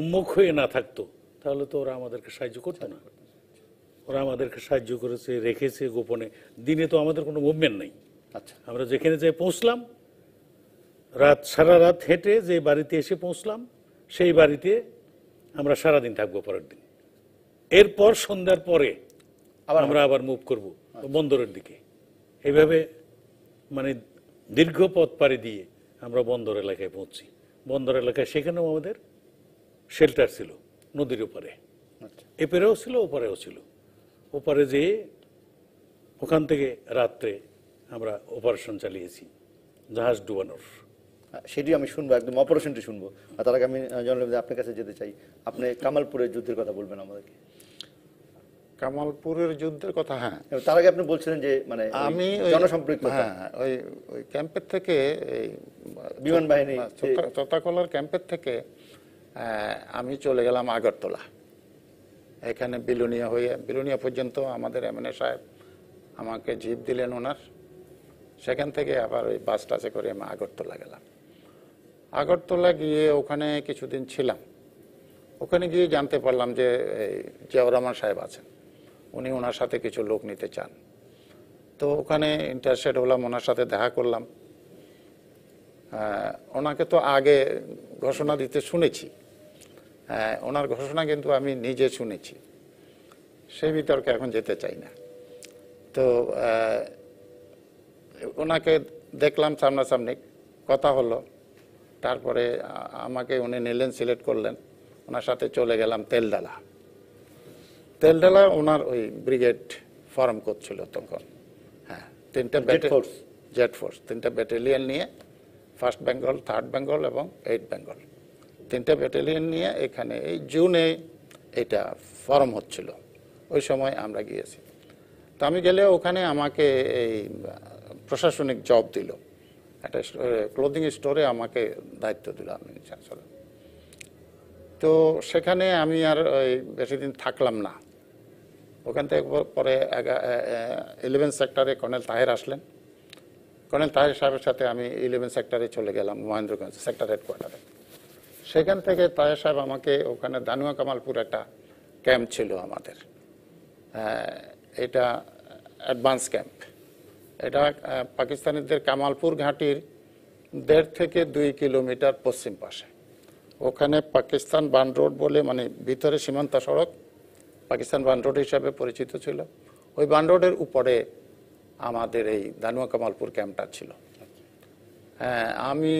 উন্মুখ হয়ে না থাকতো তাহলে তো ওরা আমাদেরকে সাহায্য করতো না ওরা আমাদেরকে সাহায্য করেছে রেখেছে গোপনে দিনে তো আমাদের কোনো মুভমেন্ট নেই আচ্ছা আমরা যেখানে যে পৌঁছলাম রাত সারা রাত হেঁটে যে বাড়িতে এসে পৌঁছলাম সেই বাড়িতে আমরা সারাদিন থাকবো পরের দিন এরপর সন্ধ্যার পরে আবার আমরা আবার মুভ করব আচ্ছা। বন্দরের দিকে এইভাবে মানে দীর্ঘ পথ পাড়ি দিয়ে আমরা বন্দর এলাকায় পৌঁছি বন্দর এলাকায় সেখানেও আমাদের শেল্টার ছিল নদীর ওপারে আচ্ছা। এপেরেও ছিল ওপারেও ছিল ওপারে যেয়ে ওখান থেকে রাত্রে আমরা অপারেশন চালিয়েছি জাহাজ ডুবানোর সেটি আমি শুনবো একদম অপারেশনটি শুনবো আর তার আগে আমি জানলাম যে আপনার কাছে যেতে চাই আপনি কামালপুরের যুদ্ধের কথা বলবেন আমাদেরকে কামালপুরের যুদ্ধের কথা হ্যাঁ তার আগে আপনি বলছিলেন যে মানে আমি জনসম্পৃক্ত হ্যাঁ, হ্যাঁ ওই ওই ক্যাম্পের থেকে বিমান বাহিনী চতাকলার ক্যাম্পের থেকে আমি চলে গেলাম আগরতলা এখানে বিলুনিয়া হয়ে বিলুনিয়া পর্যন্ত আমাদের এমএনএ সাহেব আমাকে জিপ দিলেন ওনার সেখান থেকে আবার ওই বাস টাচে করে আমি আগরতলা গেলাম আগরতলা গিয়ে ওখানে কিছুদিন ছিলাম ওখানে গিয়ে জানতে পারলাম যে এই জিয়াউরহমান সাহেব আছেন উনি ওনার সাথে কিছু লোক নিতে চান তো ওখানে ইন্টারেস্টেড হলাম ওনার সাথে দেখা করলাম ওনাকে তো আগে ঘোষণা দিতে শুনেছি ওনার ঘোষণা কিন্তু আমি নিজে শুনেছি সেই বিতর্কে এখন যেতে চাই না তো ওনাকে দেখলাম সামনাসামনি কথা হলো তারপরে আমাকে উনি নিলেন সিলেক্ট করলেন ওনার সাথে চলে গেলাম তেলডালা তেলডালা ওনার ওই ব্রিগেড ফর্ম করছিল তখন হ্যাঁ তিনটা ফোর্স জেট ফোর্স তিনটা ব্যাটালিয়ান নিয়ে ফার্স্ট বেঙ্গল থার্ড বেঙ্গল এবং এইট বেঙ্গল তিনটা ব্যাটালিয়ান নিয়ে এখানে এই জুনে এটা ফর্ম হচ্ছিল ওই সময় আমরা গিয়েছি তো আমি গেলে ওখানে আমাকে এই প্রশাসনিক জব দিল একটা ক্লোদিং স্টোরে আমাকে দায়িত্ব দিল আমি চ্যান্সেলার তো সেখানে আমি আর ওই বেশি দিন থাকলাম না ওখান থেকে পরে ইলেভেন সেক্টরে কর্নেল তাহের আসলেন কর্নেল তাহের সাহেবের সাথে আমি ইলেভেন সেক্টরে চলে গেলাম মহেন্দ্রগঞ্জ সেক্টর হেডকোয়ার্টারে সেখান থেকে তাহের সাহেব আমাকে ওখানে দানুয়া কামালপুর একটা ক্যাম্প ছিল আমাদের হ্যাঁ, এটা অ্যাডভান্স ক্যাম্প এটা পাকিস্তানিদের কামালপুর ঘাঁটির দেড় থেকে দুই কিলোমিটার পশ্চিম পাশে ওখানে পাকিস্তান বান রোড বলে মানে ভিতরে সীমান্ত সড়ক পাকিস্তান বান রোড হিসাবে পরিচিত ছিল ওই বান রোডের উপরে আমাদের এই দানুয়া কামালপুর ক্যাম্পটা ছিল হ্যাঁ আমি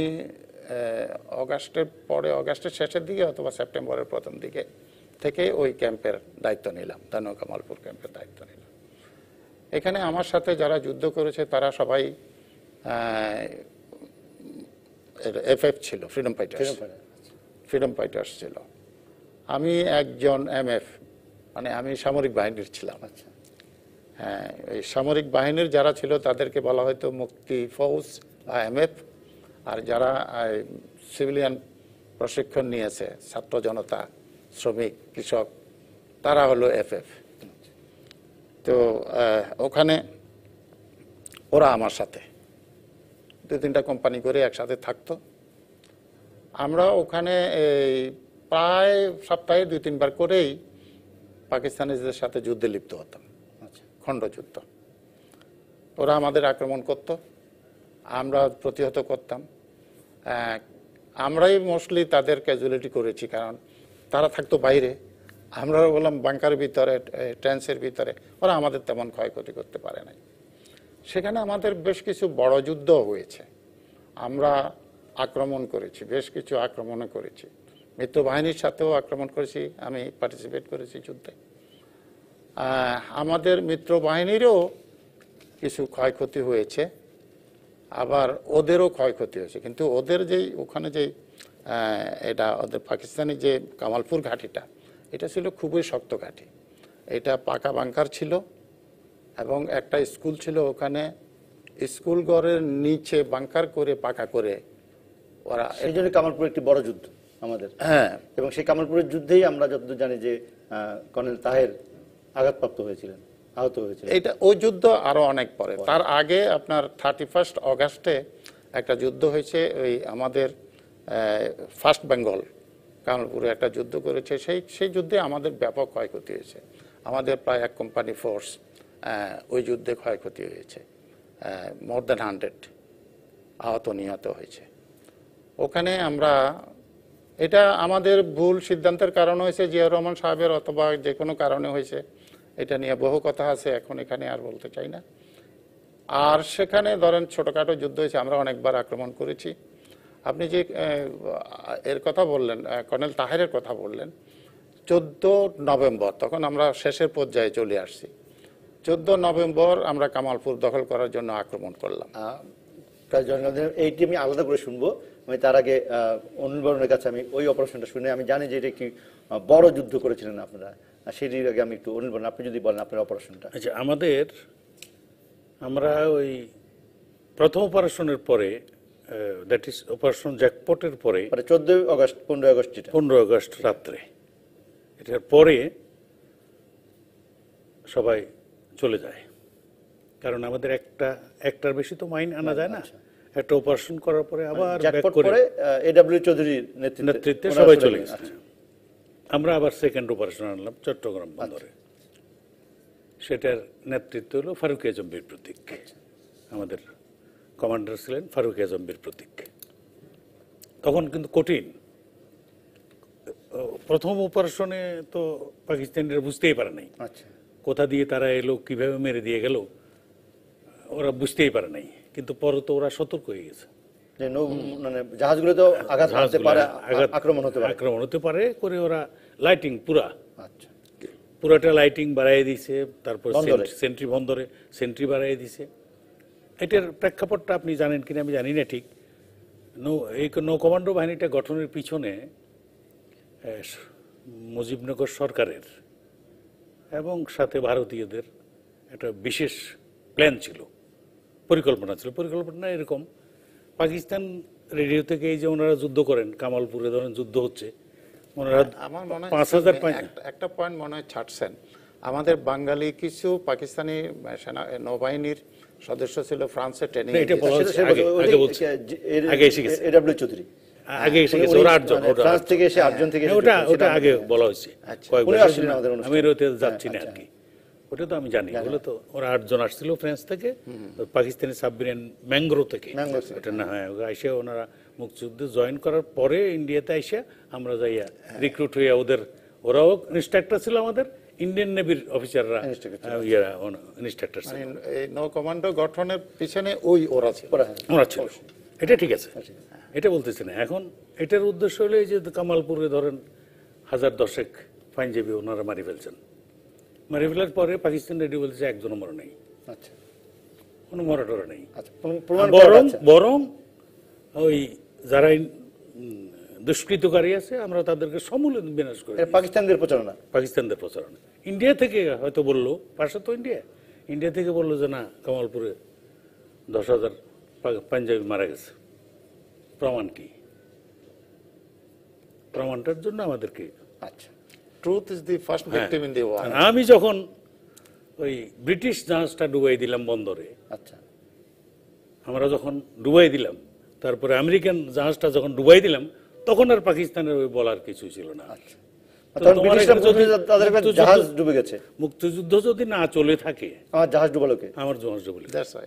অগাস্টের পরে অগাস্টের শেষের দিকে অথবা সেপ্টেম্বরের প্রথম দিকে থেকে ওই ক্যাম্পের দায়িত্ব নিলাম দানুয়া কামালপুর ক্যাম্পের দায়িত্ব নিলাম এখানে আমার সাথে যারা যুদ্ধ করেছে তারা সবাই এফ এফ ছিল ফ্রিডম ফাইটার্স ফ্রিডম ফাইটার্স ছিল আমি একজন এম এফ মানে আমি সামরিক বাহিনীর ছিলাম আচ্ছা। হ্যাঁ এই সামরিক বাহিনীর যারা ছিল তাদেরকে বলা হয়তো মুক্তি ফৌজ বা এম এফ আর যারা সিভিলিয়ান প্রশিক্ষণ নিয়েছে ছাত্র জনতা শ্রমিক কৃষক তারা হলো এফ এফ তো ওখানে ওরা আমার সাথে দু তিনটা কোম্পানি করে একসাথে থাকতো আমরা ওখানে এই প্রায় সপ্তাহে দুই তিনবার করেই পাকিস্তানিদের সাথে যুদ্ধে লিপ্ত হতাম আচ্ছা। খণ্ডযুদ্ধ ওরা আমাদের আক্রমণ করত আমরা প্রতিহত করতাম আমরাই মোস্টলি তাদের ক্যাজুয়ালিটি করেছি কারণ তারা থাকতো বাইরে আমরা বললাম বাংকার ভিতরে ট্রেন্সের ভিতরে ওরা আমাদের তেমন ক্ষয়ক্ষতি করতে পারে নাই সেখানে আমাদের বেশ কিছু বড় যুদ্ধ হয়েছে আমরা আক্রমণ করেছি বেশ কিছু আক্রমণও করেছি বাহিনীর সাথেও আক্রমণ করেছি আমি পার্টিসিপেট করেছি যুদ্ধে আমাদের মিত্র বাহিনীরও কিছু ক্ষয়ক্ষতি হয়েছে আবার ওদেরও ক্ষয়ক্ষতি হয়েছে কিন্তু ওদের যেই ওখানে যেই এটা ওদের পাকিস্তানি যে কামালপুর ঘাঁটিটা এটা ছিল খুবই শক্ত কাঠি এটা পাকা বাংকার ছিল এবং একটা স্কুল ছিল ওখানে স্কুল ঘরের নিচে বাংকার করে পাকা করে ওরা সেই জন্য কামালপুর একটি বড় যুদ্ধ আমাদের হ্যাঁ এবং সেই কামালপুরের যুদ্ধেই আমরা যতদূর জানি যে কর্নেল তাহের আঘাতপ্রাপ্ত হয়েছিলেন আহত হয়েছিল এটা ওই যুদ্ধ আরো অনেক পরে তার আগে আপনার থার্টি ফার্স্ট অগাস্টে একটা যুদ্ধ হয়েছে ওই আমাদের ফার্স্ট বেঙ্গল কামলপুরে একটা যুদ্ধ করেছে সেই সেই যুদ্ধে আমাদের ব্যাপক ক্ষয়ক্ষতি হয়েছে আমাদের প্রায় এক কোম্পানি ফোর্স ওই যুদ্ধে ক্ষয়ক্ষতি হয়েছে মোর দ্যান হান্ড্রেড আহত নিহত হয়েছে ওখানে আমরা এটা আমাদের ভুল সিদ্ধান্তের কারণ হয়েছে জিয়া রহমান সাহেবের অথবা যে কোনো কারণে হয়েছে এটা নিয়ে বহু কথা আছে এখন এখানে আর বলতে চাই না আর সেখানে ধরেন ছোটোখাটো যুদ্ধ হয়েছে আমরা অনেকবার আক্রমণ করেছি আপনি যে এর কথা বললেন কর্নেল তাহেরের কথা বললেন চোদ্দ নভেম্বর তখন আমরা শেষের পর্যায়ে চলে আসছি চোদ্দ নভেম্বর আমরা কামালপুর দখল করার জন্য আক্রমণ করলাম এইটি আমি আলাদা করে শুনবো আমি তার আগে অনুবরণের কাছে আমি ওই অপারেশনটা শুনে আমি জানি যে এটা কি বড় যুদ্ধ করেছিলেন আপনারা সেটির আগে আমি একটু অনুবরণ আপনি যদি বলেন আপনার অপারেশনটা আচ্ছা আমাদের আমরা ওই প্রথম অপারেশনের পরে দ্যাট ইজ অপারেশন জ্যাকপটের পরে মানে চোদ্দোই আগস্ট পনেরোই আগস্ট পনেরোই আগস্ট রাত্রে এটার পরে সবাই চলে যায় কারণ আমাদের একটা একটার বেশি তো মাইন আনা যায় না আচ্ছা। একটা অপারেশন করার পরে মানে আবার এডব্লিউ চৌধুরীর নেতৃত্বে সবাই চলে গেছে আচ্ছা। আমরা আবার সেকেন্ড অপারেশন আনলাম চট্টগ্রাম আচ্ছা। বন্দরে সেটার নেতৃত্ব হলো ফারুক এজম্বির প্রতীক আমাদের কমান্ডার ছিলেন ফারুক আজম বীর প্রতীক তখন কিন্তু কঠিন প্রথম অপারেশনে তো পাকিস্তানিরা বুঝতেই পারে নাই আচ্ছা। কোথা দিয়ে তারা এলো কিভাবে মেরে দিয়ে গেল ওরা বুঝতেই পারে নাই কিন্তু পরে তো ওরা সতর্ক হয়ে গেছে মানে জাহাজগুলো তো আঘাত পারে আক্রমণ হতে পারে আক্রমণ হতে পারে করে ওরা লাইটিং পুরা আচ্ছা পুরাটা লাইটিং বাড়াই দিছে তারপর সেন্ট্রি বন্দরে সেন্ট্রি বাড়াই দিছে এটার প্রেক্ষাপটটা আপনি জানেন কিনা আমি জানি না ঠিক নৌ এই নৌকমান্ডো বাহিনীটা গঠনের পিছনে মুজিবনগর সরকারের এবং সাথে ভারতীয়দের একটা বিশেষ প্ল্যান ছিল পরিকল্পনা ছিল পরিকল্পনা এরকম পাকিস্তান রেডিও থেকে এই যে ওনারা যুদ্ধ করেন কামালপুরে ধরেন যুদ্ধ হচ্ছে ওনারা হ্যাঁ, আমার মনে পাঁচ হাজার একটা পয়েন্ট মনে হয় ছাড়ছেন আমাদের বাঙালি কিছু পাকিস্তানি সেনা নৌবাহিনীর সদস্য ছিল ফ্রান্সের ট্রেনিং আগে এসে গেছে এডব্লিউ চৌধুরী আগে এসে গেছে ওরা আটজন ফ্রান্স থেকে এসে আটজন থেকে ওটা ওটা আগে বলা হয়েছে আমি যাচ্ছি না আর কি ওটা তো আমি জানি ওগুলো তো ওরা আটজন আসছিল ফ্রান্স থেকে পাকিস্তানের সাবমেরিন ম্যাংগ্রো থেকে ওটা না হয় এসে ওনারা মুক্তিযুদ্ধে জয়েন করার পরে ইন্ডিয়াতে এসে আমরা যাইয়া রিক্রুট হইয়া ওদের ওরাও ইনস্ট্রাক্টর ছিল আমাদের ইন্ডিয়ান নেভির অফিসাররা ইয়েরা ইনস্ট্রাক্টর নৌ কমান্ডো গঠনের পিছনে ওই ওরা ছিল ওরা ছিল এটা ঠিক আছে এটা বলতেছি না এখন এটার উদ্দেশ্য হলো এই যে কামালপুরে ধরেন হাজার দশেক ফাইনজীবী ওনারা মারি ফেলছেন মারি ফেলার পরে পাকিস্তান রেডিও বলতেছে একজন মরে আচ্ছা। নেই আচ্ছা কোনো মরাটরা নেই বরং বরং ওই যারা দুষ্কৃতকারী আছে আমরা তাদেরকে সমূলে বিনাশ করি পাকিস্তানদের প্রচারণা পাকিস্তানদের প্রচারণা ইন্ডিয়া থেকে হয়তো বললো পাশে তো ইন্ডিয়া ইন্ডিয়া থেকে বললো যে না কামালপুরে দশ হাজার পাঞ্জাবি মারা গেছে প্রমাণ কি প্রমাণটার জন্য আমাদেরকে আচ্ছা truth is the first victim in the war আমি যখন ওই ব্রিটিশ জাহাজটা ডুবাই দিলাম বন্দরে আচ্ছা আমরা যখন ডুবাই দিলাম তারপরে আমেরিকান জাহাজটা যখন ডুবাই দিলাম তখন আর পাকিস্তানের ওই বলার কিছু ছিল না আচ্ছা। মুক্তিযুদ্ধ যদি না চলে থাকে আমার জাহাজ ডুবালো আচ্ছা।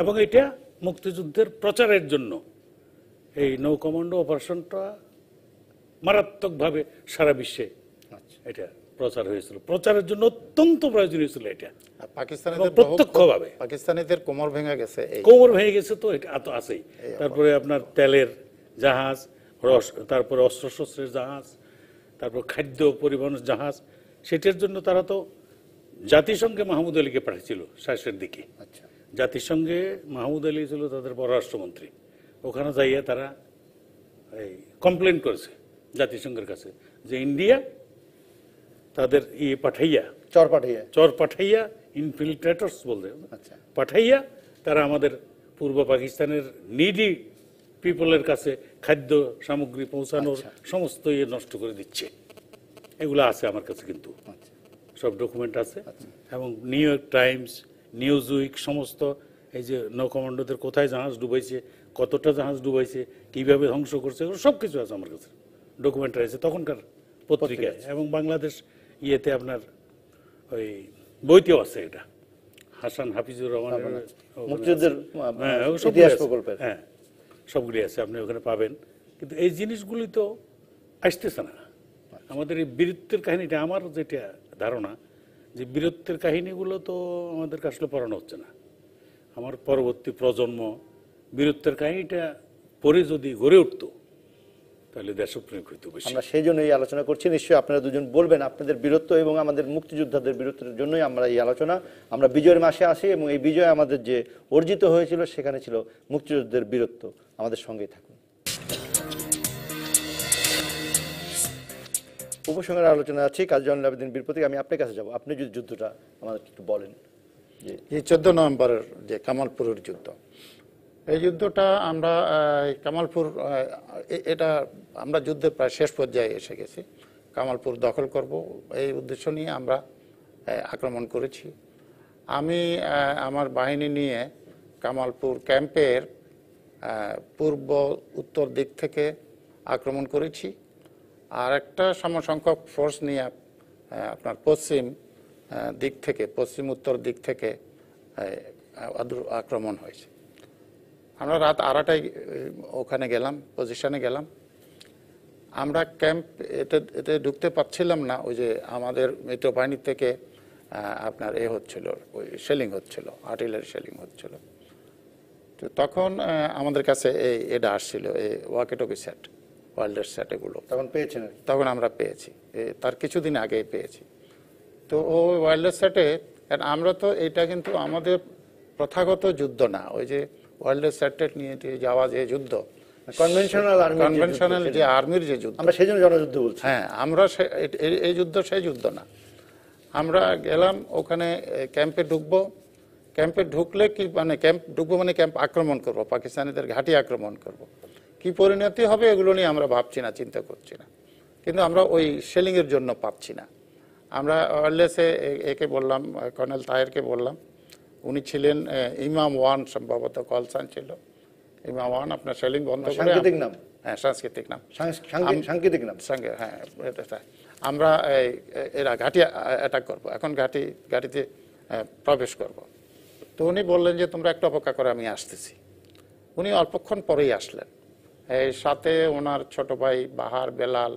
এবং এটা মুক্তিযুদ্ধের প্রচারের জন্য এই নৌ কমান্ডো অপারেশনটা মারাত্মকভাবে সারা বিশ্বে আচ্ছা। এটা প্রচার হয়েছিল প্রচারের জন্য অত্যন্ত প্রয়োজনীয় ছিল এটা প্রত্যক্ষভাবে পাকিস্তানিদের কোমর ভেঙে গেছে কোমর ভেঙে গেছে তো এটা তো আছেই তারপরে আপনার তেলের জাহাজ তারপরে অস্ত্রশস্ত্রের জাহাজ তারপর খাদ্য পরিবহন জাহাজ সেটার জন্য তারা তো জাতিসংঘে মাহমুদ আলীকে পাঠিয়েছিল শেষের দিকে আচ্ছা জাতিসংঘে মাহমুদ আলী ছিল তাদের পররাষ্ট্রমন্ত্রী ওখানে যাইয়া তারা এই কমপ্লেন করেছে জাতিসংঘের কাছে যে ইন্ডিয়া তাদের ইয়ে পাঠাইয়া চর পাঠাইয়া চর পাঠাইয়া ইনফিলট্রেটর্স বলতে আচ্ছা পাঠাইয়া তারা আমাদের পূর্ব পাকিস্তানের নিডি পিপলের কাছে খাদ্য সামগ্রী পৌঁছানোর আচ্ছা। সমস্ত ইয়ে নষ্ট করে দিচ্ছে এগুলো আছে আমার কাছে কিন্তু আচ্ছা। সব ডকুমেন্ট আছে আচ্ছা। এবং New York Times Newsweek সমস্ত এই যে নৌকমান্ডদের কোথায় জাহাজ ডুবাইছে কতটা জাহাজ ডুবাইছে কিভাবে ধ্বংস করছে এগুলো সব কিছু আছে আমার কাছে ডকুমেন্ট রয়েছে তখনকার পত্রিকায় এবং বাংলাদেশ ইয়েতে আপনার ওই বইতেও আছে এটা হাসান হাফিজুর রহমান হ্যাঁ সবগুলি আছে আপনি ওখানে পাবেন কিন্তু এই জিনিসগুলি তো আসতেছে না আমাদের এই বীরত্বের কাহিনীটা আমার যেটা ধারণা যে বীরত্বের কাহিনীগুলো তো আমাদের আসলে পড়ানো হচ্ছে না আমার পরবর্তী প্রজন্ম বীরত্বের কাহিনীটা পরে যদি গড়ে উঠতো তাহলে দেশপ্রেমিক হইতে বেশি আমরা সেই জন্য এই আলোচনা করছি নিশ্চয়ই আপনারা দুজন বলবেন আপনাদের বীরত্ব এবং আমাদের মুক্তিযোদ্ধাদের বীরত্বের জন্যই আমরা এই আলোচনা আমরা বিজয়ের মাসে আসি এবং এই বিজয় আমাদের যে অর্জিত হয়েছিল সেখানে ছিল মুক্তিযোদ্ধাদের বীরত্ব আমাদের সঙ্গেই থাকুন উপসংহার আলোচনা আছে কাজী জয়নুল আবেদিন বীরপ্রতীক আমি আপনার কাছে যাব আপনি যদি যুদ্ধটা আমাদের একটু বলেন যে চোদ্দ নভেম্বরের যে কামালপুরের যুদ্ধ এই যুদ্ধটা আমরা কামালপুর এটা আমরা যুদ্ধের প্রায় শেষ পর্যায়ে এসে গেছি কামালপুর দখল করব এই উদ্দেশ্য নিয়ে আমরা আক্রমণ করেছি আমি আমার বাহিনী নিয়ে কামালপুর ক্যাম্পের পূর্ব উত্তর দিক থেকে আক্রমণ করেছি আর একটা সমসংখ্যক ফোর্স নিয়ে আপনার পশ্চিম দিক থেকে পশ্চিম উত্তর দিক থেকে আক্রমণ হয়েছে আমরা রাত আড়াটায় ওখানে গেলাম পজিশনে গেলাম আমরা ক্যাম্প এতে এতে ঢুকতে পারছিলাম না ওই যে আমাদের মিত্রবাহিনী থেকে আপনার এ হচ্ছিল ওই সেলিং হচ্ছিল আর্টিলারি সেলিং হচ্ছিল তো তখন আমাদের কাছে এই এটা আসছিল এই ওয়াকেটকি সেট ওয়ার্ল্ডের সেট এগুলো তখন পেয়েছেন তখন আমরা পেয়েছি তার কিছুদিন আগেই পেয়েছি তো ওই ওয়ার্ল্ডের সেটে আমরা তো এটা কিন্তু আমাদের প্রথাগত যুদ্ধ না ওই যে ওয়ার্ল্ডের স্যাটেলাইট নিয়ে যাওয়া যে যুদ্ধ কনভেনশনাল আর্মি কনভেনশনাল যে আর্মির যে যুদ্ধ আমরা সেই জন্য জনযুদ্ধ বলছি হ্যাঁ আমরা সে এই যুদ্ধ সেই যুদ্ধ না আমরা গেলাম ওখানে ক্যাম্পে ঢুকবো ক্যাম্পে ঢুকলে কি মানে ক্যাম্প ঢুকবো মানে ক্যাম্প আক্রমণ করব পাকিস্তানিদের ঘাঁটি আক্রমণ করব। কি পরিণতি হবে এগুলো নিয়ে আমরা ভাবছি না চিন্তা করছি না কিন্তু আমরা ওই সেলিংয়ের জন্য পাচ্ছি না আমরা ওয়ারলেসে একে বললাম কর্নেল তায়েরকে বললাম উনি ছিলেন ইমাম ওয়ান সম্ভবত কলসান ছিল ইমাম ওয়ান আপনার সেলিং বন্ধ করে নাম হ্যাঁ সাংস্কৃতিক নাম সাংকেতিক নাম সঙ্গে হ্যাঁ আমরা এরা ঘাটি অ্যাটাক করব এখন ঘাটি ঘাটিতে প্রবেশ করব তো উনি বললেন যে তোমরা একটু অপেক্ষা করে আমি আসতেছি উনি অল্পক্ষণ পরেই আসলেন এই সাথে ওনার ছোট ভাই বাহার বেলাল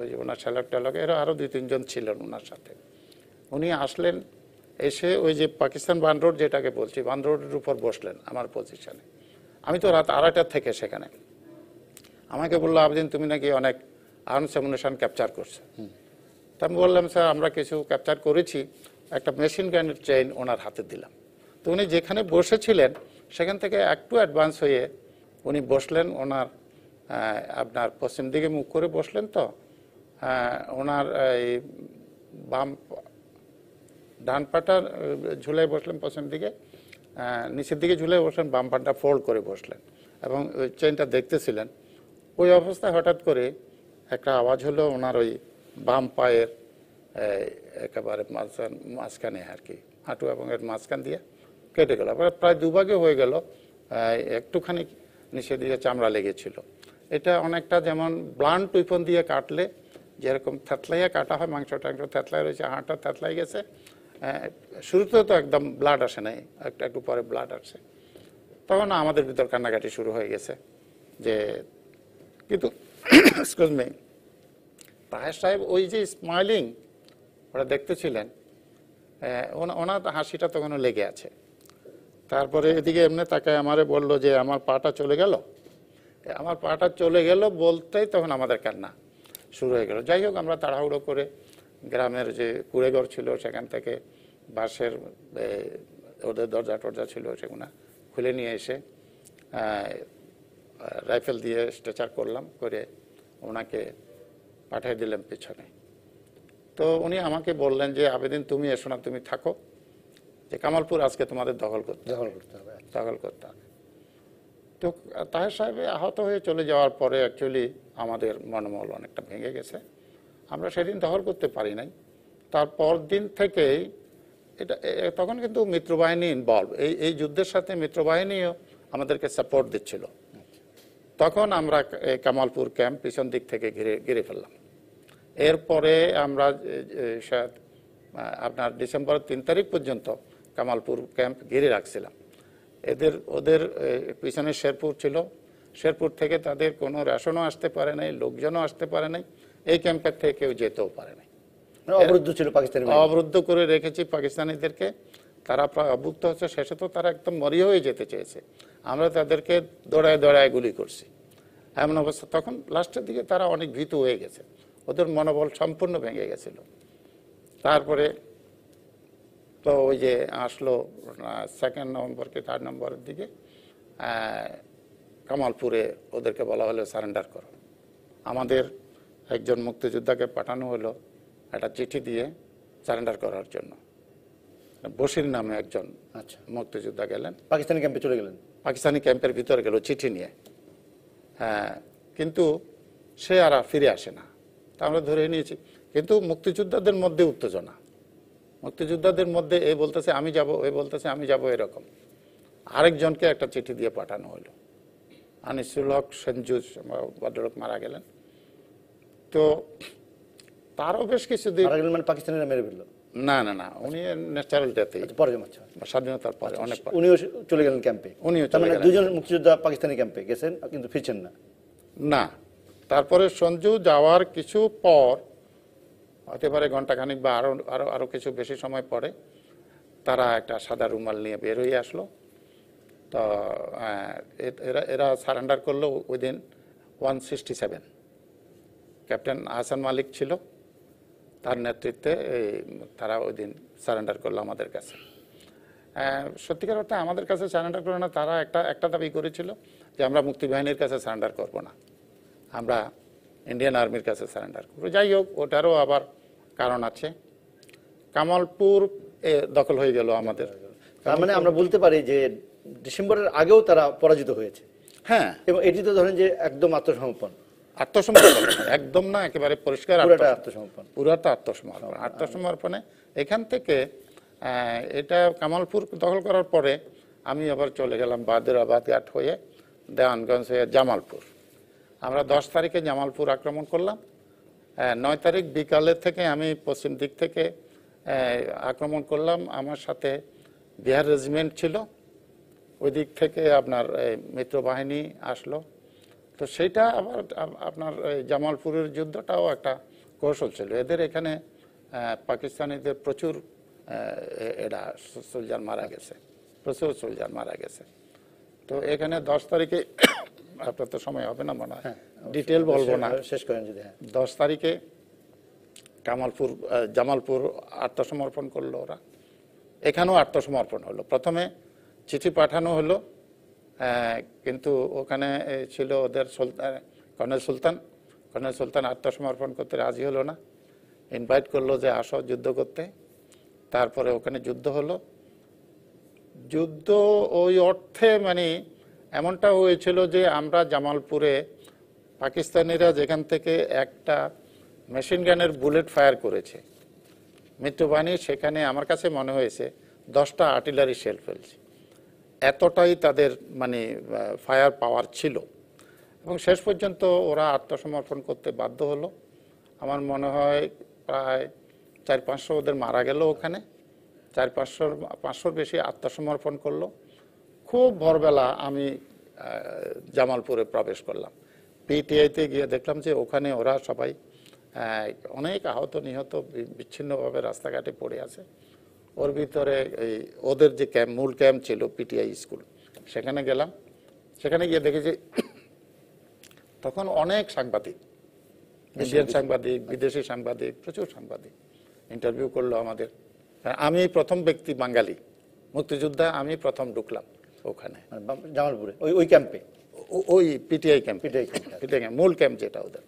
ওই ওনার শ্যালক টেলক এরা আরও দুই তিনজন ছিলেন ওনার সাথে উনি আসলেন এসে ওই যে পাকিস্তান রোড যেটাকে বলছি রোডের উপর বসলেন আমার পজিশনে আমি তো রাত আড়াইটার থেকে সেখানে আমাকে বললো আবেদিন তুমি নাকি অনেক আর্মস অ্যামুনেশন ক্যাপচার করছো তা আমি বললাম স্যার আমরা কিছু ক্যাপচার করেছি একটা মেশিন গানের চেইন ওনার হাতে দিলাম তো উনি যেখানে বসেছিলেন সেখান থেকে একটু অ্যাডভান্স হয়ে উনি বসলেন ওনার আপনার পশ্চিম দিকে মুখ করে বসলেন তো ওনার এই বাম ডান পাটা ঝুলে বসলেন পশ্চিম দিকে নিচের দিকে ঝুলে বসলেন বাম পাটা ফোল্ড করে বসলেন এবং ওই চেনটা দেখতেছিলেন ওই অবস্থায় হঠাৎ করে একটা আওয়াজ হলো ওনার ওই বাম পায়ের একেবারে মাঝখান মাঝখানে আর কি হাঁটু এবং এর মাঝখান দিয়ে কেটে গেল আবার প্রায় দুভাগে হয়ে গেল একটুখানি নিচে দিয়ে চামড়া লেগেছিল এটা অনেকটা যেমন ব্লান্ট উইপন দিয়ে কাটলে যেরকম থেতলাইয়া কাটা হয় মাংস টাংস থেতলাই রয়েছে হাঁটা থেতলাই গেছে শুরুতে তো একদম ব্লাড আসে নাই একটা একটু পরে ব্লাড আসে তখন আমাদের ভিতর কান্নাকাটি শুরু হয়ে গেছে যে কিন্তু এক্সকিউজ মি তাহের সাহেব ওই যে স্মাইলিং ওরা দেখতেছিলেন ওনার হাসিটা তখনও লেগে আছে তারপরে এদিকে এমনি তাকে আমারে বলল যে আমার পাটা চলে গেল আমার পাটা চলে গেল বলতেই তখন আমাদের কান্না শুরু হয়ে গেল যাই হোক আমরা তাড়াহুড়ো করে গ্রামের যে কুড়েঘর ছিল সেখান থেকে বাঁশের ওদের দরজা টরজা ছিল সেগুলো খুলে নিয়ে এসে রাইফেল দিয়ে স্ট্রেচার করলাম করে ওনাকে পাঠিয়ে দিলাম পিছনে তো উনি আমাকে বললেন যে আবেদিন তুমি এসো না তুমি থাকো যে কামালপুর আজকে তোমাদের দখল করতে দখল করতে হবে আচ্ছা। দখল করতে হবে তো তাহের সাহেব আহত হয়ে চলে যাওয়ার পরে অ্যাকচুয়ালি আমাদের মনোমল অনেকটা ভেঙে গেছে আমরা সেদিন দখল করতে পারি নাই তারপর দিন থেকেই এটা তখন কিন্তু মিত্রবাহিনী ইনভলভ এই এই যুদ্ধের সাথে মিত্রবাহিনীও আমাদেরকে সাপোর্ট দিচ্ছিল তখন আমরা কামালপুর ক্যাম্প পিছন দিক থেকে ঘিরে ঘিরে ফেললাম এরপরে আমরা আপনার ডিসেম্বর তিন তারিখ পর্যন্ত কামালপুর ক্যাম্প ঘিরে রাখছিলাম এদের ওদের পিছনে শেরপুর ছিল শেরপুর থেকে তাদের কোনো রেশনও আসতে পারে নাই লোকজনও আসতে পারে নাই এই ক্যাম্পের থেকে কেউ যেতেও পারেনি মানে অবরুদ্ধ ছিল পাকিস্তানি অবরুদ্ধ করে রেখেছি পাকিস্তানিদেরকে তারা প্রায় অভুক্ত হচ্ছে শেষে তো তারা একদম মরিয়ে হয়ে যেতে চেয়েছে আমরা তাদেরকে দৌড়ায় দৌড়ায় গুলি করছি এমন অবস্থা তখন লাস্টের দিকে তারা অনেক ভীত হয়ে গেছে ওদের মনোবল সম্পূর্ণ ভেঙে গেছিল তারপরে তো ওই যে আসলো সেকেন্ড নভেম্বর কি থার্ড নভেম্বরের দিকে কামালপুরে ওদেরকে বলা হলো সারেন্ডার করো আমাদের একজন মুক্তিযোদ্ধাকে পাঠানো হলো একটা চিঠি দিয়ে সারেন্ডার করার জন্য বসির নামে একজন আচ্ছা মুক্তিযোদ্ধা গেলেন পাকিস্তানি ক্যাম্পে চলে গেলেন পাকিস্তানি ক্যাম্পের ভিতরে গেল চিঠি নিয়ে হ্যাঁ কিন্তু সে আর ফিরে আসে না তা আমরা ধরে নিয়েছি কিন্তু মুক্তিযোদ্ধাদের মধ্যে উত্তেজনা মুক্তিযোদ্ধাদের মধ্যে এ বলতেছে আমি যাব এ বলতেছে আমি যাব এরকম আরেকজনকে একটা চিঠি দিয়ে পাঠানো হলো আনিসুল হক সঞ্জু ভদ্রলোক মারা গেলেন তো তারও বেশ কিছু দিন মানে পাকিস্তানিরা মেরে ফেললো না না না উনি ন্যাচারাল আচ্ছা, ডেথে পরে আচ্ছা স্বাধীনতার পরে অনেক উনিও চলে গেলেন ক্যাম্পে উনিও মানে দুজন মুক্তিযোদ্ধা পাকিস্তানি ক্যাম্পে গেছেন কিন্তু ফিরছেন না না তারপরে সঞ্জু যাওয়ার কিছু পর হতে পারে ঘন্টাখানিক বা আরও আরও আরও কিছু বেশি সময় পরে তারা একটা সাদা রুমাল নিয়ে বের হয়ে আসলো তো এরা এরা সারেন্ডার করলো within one sixty seven captain Ahsan Malik ছিল তার নেতৃত্বে এই তারা ওই দিন সারেন্ডার করলো আমাদের কাছে সত্যিকার অর্থে আমাদের কাছে সারেন্ডার করলো না তারা একটা একটা দাবি করেছিল যে আমরা মুক্তিবাহিনীর কাছে সারেন্ডার করব না আমরা ইন্ডিয়ান আর্মির কাছে সারেন্ডার করবো যাই হোক ওটারও আবার কারণ আছে কামালপুর এ দখল হয়ে গেল আমাদের তার মানে আমরা বলতে পারি যে ডিসেম্বরের আগেও তারা পরাজিত হয়েছে হ্যাঁ এবং এটি তো ধরেন যে একদম আত্মসমর্পণ আত্মসমর্পণ একদম না একেবারে পরিষ্কার আত্মসমর্পণ পুরাটা আত্মসমর্পণ আত্মসমর্পণে এখান থেকে এটা কামালপুর দখল করার পরে আমি আবার চলে গেলাম বাদুরাবাদ ঘাট হয়ে দেওয়ানগঞ্জ হয়ে জামালপুর আমরা দশ তারিখে জামালপুর আক্রমণ করলাম নয় তারিখ বিকালের থেকে আমি পশ্চিম দিক থেকে আক্রমণ করলাম আমার সাথে বিহার রেজিমেন্ট ছিল ওই দিক থেকে আপনার মিত্র বাহিনী আসলো তো সেইটা আবার আপনার জামালপুরের যুদ্ধটাও একটা কৌশল ছিল এদের এখানে পাকিস্তানিদের প্রচুর এরা সোলজার মারা গেছে প্রচুর সোলজার মারা গেছে তো এখানে দশ তারিখে আপনার তো সময় হবে না মনে হয় ডিটেল হ্যাঁ, বলবো না শেষ করেন যদি হ্যাঁ। দশ তারিখে কামালপুর জামালপুর আত্মসমর্পণ করলো ওরা এখানেও আত্মসমর্পণ হলো প্রথমে চিঠি পাঠানো হলো কিন্তু ওখানে ছিল ওদের সুলতান কর্নেল সুলতান কর্নেল সুলতান আত্মসমর্পণ করতে রাজি হলো না ইনভাইট করলো যে আসো যুদ্ধ করতে তারপরে ওখানে যুদ্ধ হলো যুদ্ধ ওই অর্থে মানে এমনটা হয়েছিল যে আমরা জামালপুরে পাকিস্তানিরা যেখান থেকে একটা মেশিন গানের বুলেট ফায়ার করেছে মৃত্যুবাণী সেখানে আমার কাছে মনে হয়েছে দশটা আর্টিলারি শেল ফেলছে এতটাই তাদের মানে ফায়ার পাওয়ার ছিল এবং শেষ পর্যন্ত ওরা আত্মসমর্পণ করতে বাধ্য হলো আমার মনে হয় প্রায় চার পাঁচশো ওদের মারা গেল ওখানে চার পাঁচশোর পাঁচশোর বেশি আত্মসমর্পণ করলো খুব ভোরবেলা আমি জামালপুরে প্রবেশ করলাম পিটিআইতে গিয়ে দেখলাম যে ওখানে ওরা সবাই অনেক আহত নিহত বিচ্ছিন্নভাবে রাস্তাঘাটে পড়ে আছে ওর ভিতরে এই ওদের যে ক্যাম্প মূল ক্যাম্প ছিল পিটিআই স্কুল সেখানে গেলাম সেখানে গিয়ে দেখেছি তখন অনেক সাংবাদিক ইন্ডিয়ান সাংবাদিক বিদেশি সাংবাদিক প্রচুর সাংবাদিক ইন্টারভিউ করলো আমাদের আমি প্রথম ব্যক্তি বাঙালি মুক্তিযোদ্ধা আমি প্রথম ঢুকলাম ওখানে মানে জামালপুরে ওই ওই ক্যাম্পে ওই পিটিআই ক্যাম্প পিটিআই ক্যাম্প মূল ক্যাম্প যেটা ওদের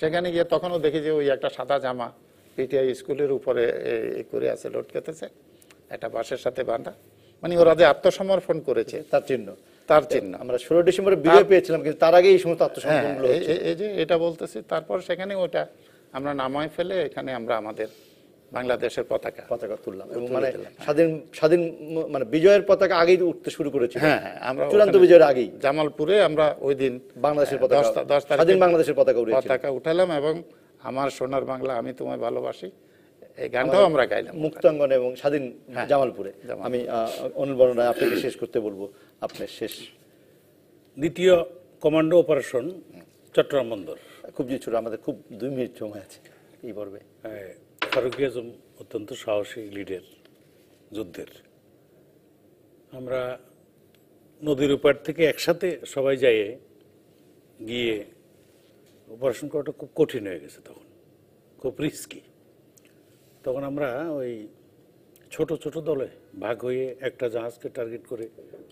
সেখানে গিয়ে তখনও দেখি যে ওই একটা সাদা জামা পিটিআই স্কুলের উপরে করে আছে লোড কেটেছে একটা বাসের সাথে বাঁধা মানে ওরা যে আত্মসমর্পণ করেছে তার চিহ্ন তার চিহ্ন আমরা ষোলো ডিসেম্বরে বিয়ে পেয়েছিলাম কিন্তু তার আগে এই সমস্ত আত্মসমর্পণ হ্যাঁ, এই যে এটা বলতেছি তারপর সেখানে ওটা আমরা নামায় ফেলে এখানে আমরা আমাদের বাংলাদেশের পতাকা পতাকা তুললাম এবং মানে হ্যাঁ। স্বাধীন স্বাধীন মানে বিজয়ের পতাকা আগেই উঠতে শুরু করেছি হ্যাঁ, হ্যাঁ আমরা চূড়ান্ত বিজয়ের আগেই জামালপুরে আমরা ওই দিন বাংলাদেশের পতাকা স্বাধীন বাংলাদেশের পতাকা পতাকা উঠালাম এবং আমার সোনার বাংলা আমি তোমায় ভালোবাসি এই গানটাও আমরা গাইলাম মুক্তাঙ্গন এবং স্বাধীন হ্যাঁ, জামালপুরে আমি অনুল আপনাকে শেষ করতে বলবো আপনার শেষ দ্বিতীয় কমান্ডো অপারেশন চট্টগ্রাম বন্দর খুব জিনিস আমাদের খুব দুই মিনিট সময় আছে এই পর্বে হ্যাঁ, ফারুক আজম অত্যন্ত সাহসী লিডার যুদ্ধের আমরা নদীর উপার থেকে একসাথে সবাই যাইয়ে গিয়ে অপারেশন করাটা খুব কঠিন হয়ে গেছে তখন খুব রিস্কি তখন আমরা ওই ছোট ছোট দলে ভাগ হয়ে একটা জাহাজকে টার্গেট করে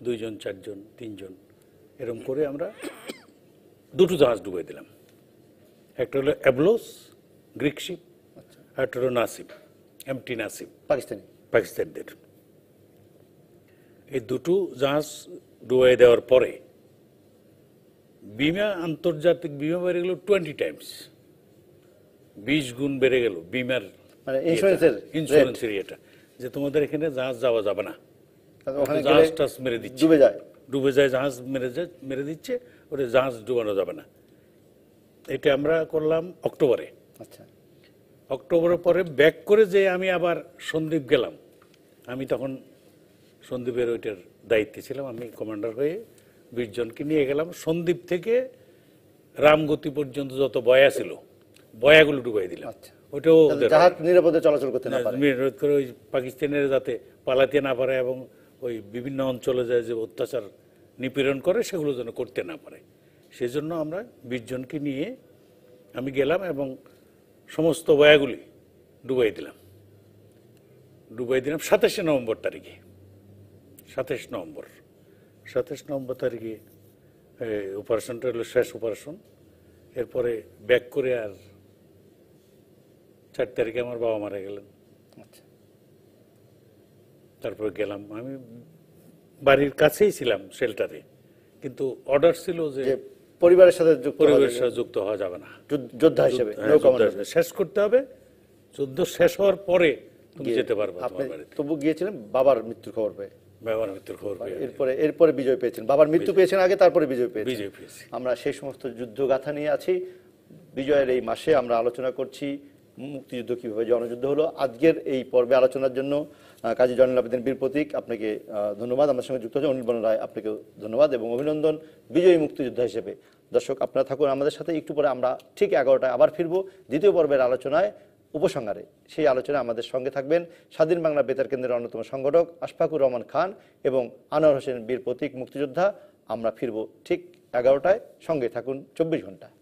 দুইজন চারজন তিনজন এরম করে আমরা দুটো জাহাজ ডুবাই দিলাম একটা হলো অ্যাবলোস গ্রিক শিপ একটা হলো নাসিব এমটি নাসিব পাকিস্তানি পাকিস্তানদের এই দুটো জাহাজ ডুবাই দেওয়ার পরে বিমা আন্তর্জাতিক বিমা বেড়ে গেল টোয়েন্টি টাইমস বিশ গুণ বেড়ে গেল বিমার ইন্স্যুরেন্সের মানে এটা যে তোমাদের এখানে জাহাজ যাওয়া যাবে না জাহাজ টাজ মেরে দিচ্ছে ডুবে যায় ডুবে যায় জাহাজ মেরে যায় মেরে দিচ্ছে ওটা জাহাজ ডুবানো যাবে না এটা আমরা করলাম অক্টোবরে আচ্ছা অক্টোবরের পরে ব্যাক করে যে আমি আবার সন্দীপ গেলাম আমি তখন সন্দীপের ওইটার দায়িত্বে ছিলাম আমি কমান্ডার হয়ে বিশ জনকে নিয়ে গেলাম সন্দীপ থেকে রামগতি পর্যন্ত যত বয়া ছিল বয়াগুলো ডুবাই দিলাম আচ্ছা। ওটাও নিরাপদে চলাচল করতে না হ্যাঁ, নিরোধ করে ওই পাকিস্তানের যাতে পালাতে না পারে এবং ওই বিভিন্ন অঞ্চলে যায় যে অত্যাচার নিপীড়ন করে সেগুলো যেন করতে না পারে সেই জন্য আমরা বিশ জনকে নিয়ে আমি গেলাম এবং সমস্ত বয়াগুলি ডুবাই দিলাম ডুবাই দিলাম সাতাশে নভেম্বর তারিখে সাতাশ নভেম্বর সাতাশ নম্বর তারিখে অপারেশনটা হলো শেষ অপারেশন এরপরে ব্যাক করে আর চার তারিখে আমার বাবা মারা গেলেন আচ্ছা তারপরে গেলাম আমি বাড়ির কাছেই ছিলাম শেল্টারে কিন্তু অর্ডার ছিল যে পরিবারের সাথে পরিবারের সাথে যুক্ত হওয়া যাবে না যোদ্ধা হ্যাঁ, হিসেবে শেষ করতে হবে যুদ্ধ শেষ হওয়ার পরে তুমি যেতে পারবে তবু গিয়েছিলেন বাবার মৃত্যুর খবর পেয়ে বাবার মৃত্যুর খবর এরপরে এরপরে বিজয় পেয়েছেন বাবার মৃত্যু পেয়েছেন আগে তারপরে বিজয় পেয়েছেন বিজয় পেয়েছি আমরা সেই সমস্ত যুদ্ধগাথা নিয়ে আছি বিজয়ের এই মাসে আমরা আলোচনা করছি মুক্তিযুদ্ধ কীভাবে জনযুদ্ধ হলো আজকের এই পর্বে আলোচনার জন্য কাজী জয়নুল আবেদিন বীর প্রতীক আপনাকে ধন্যবাদ আমার সঙ্গে যুক্ত হয়েছে অনিল বন রায় আপনাকে ধন্যবাদ এবং অভিনন্দন বিজয়ী মুক্তিযোদ্ধা হিসেবে দর্শক আপনারা থাকুন আমাদের সাথে একটু পরে আমরা ঠিক এগারোটায় আবার ফিরবো দ্বিতীয় পর্বের আলোচনায় উপসংহারে সেই আলোচনা আমাদের সঙ্গে থাকবেন স্বাধীন বাংলা বেতার কেন্দ্রের অন্যতম সংগঠক আশফাকুর রহমান খান এবং আনোয়ার হোসেন বীর প্রতীক মুক্তিযোদ্ধা আমরা ফিরব ঠিক এগারোটায় সঙ্গে থাকুন চব্বিশ ঘন্টা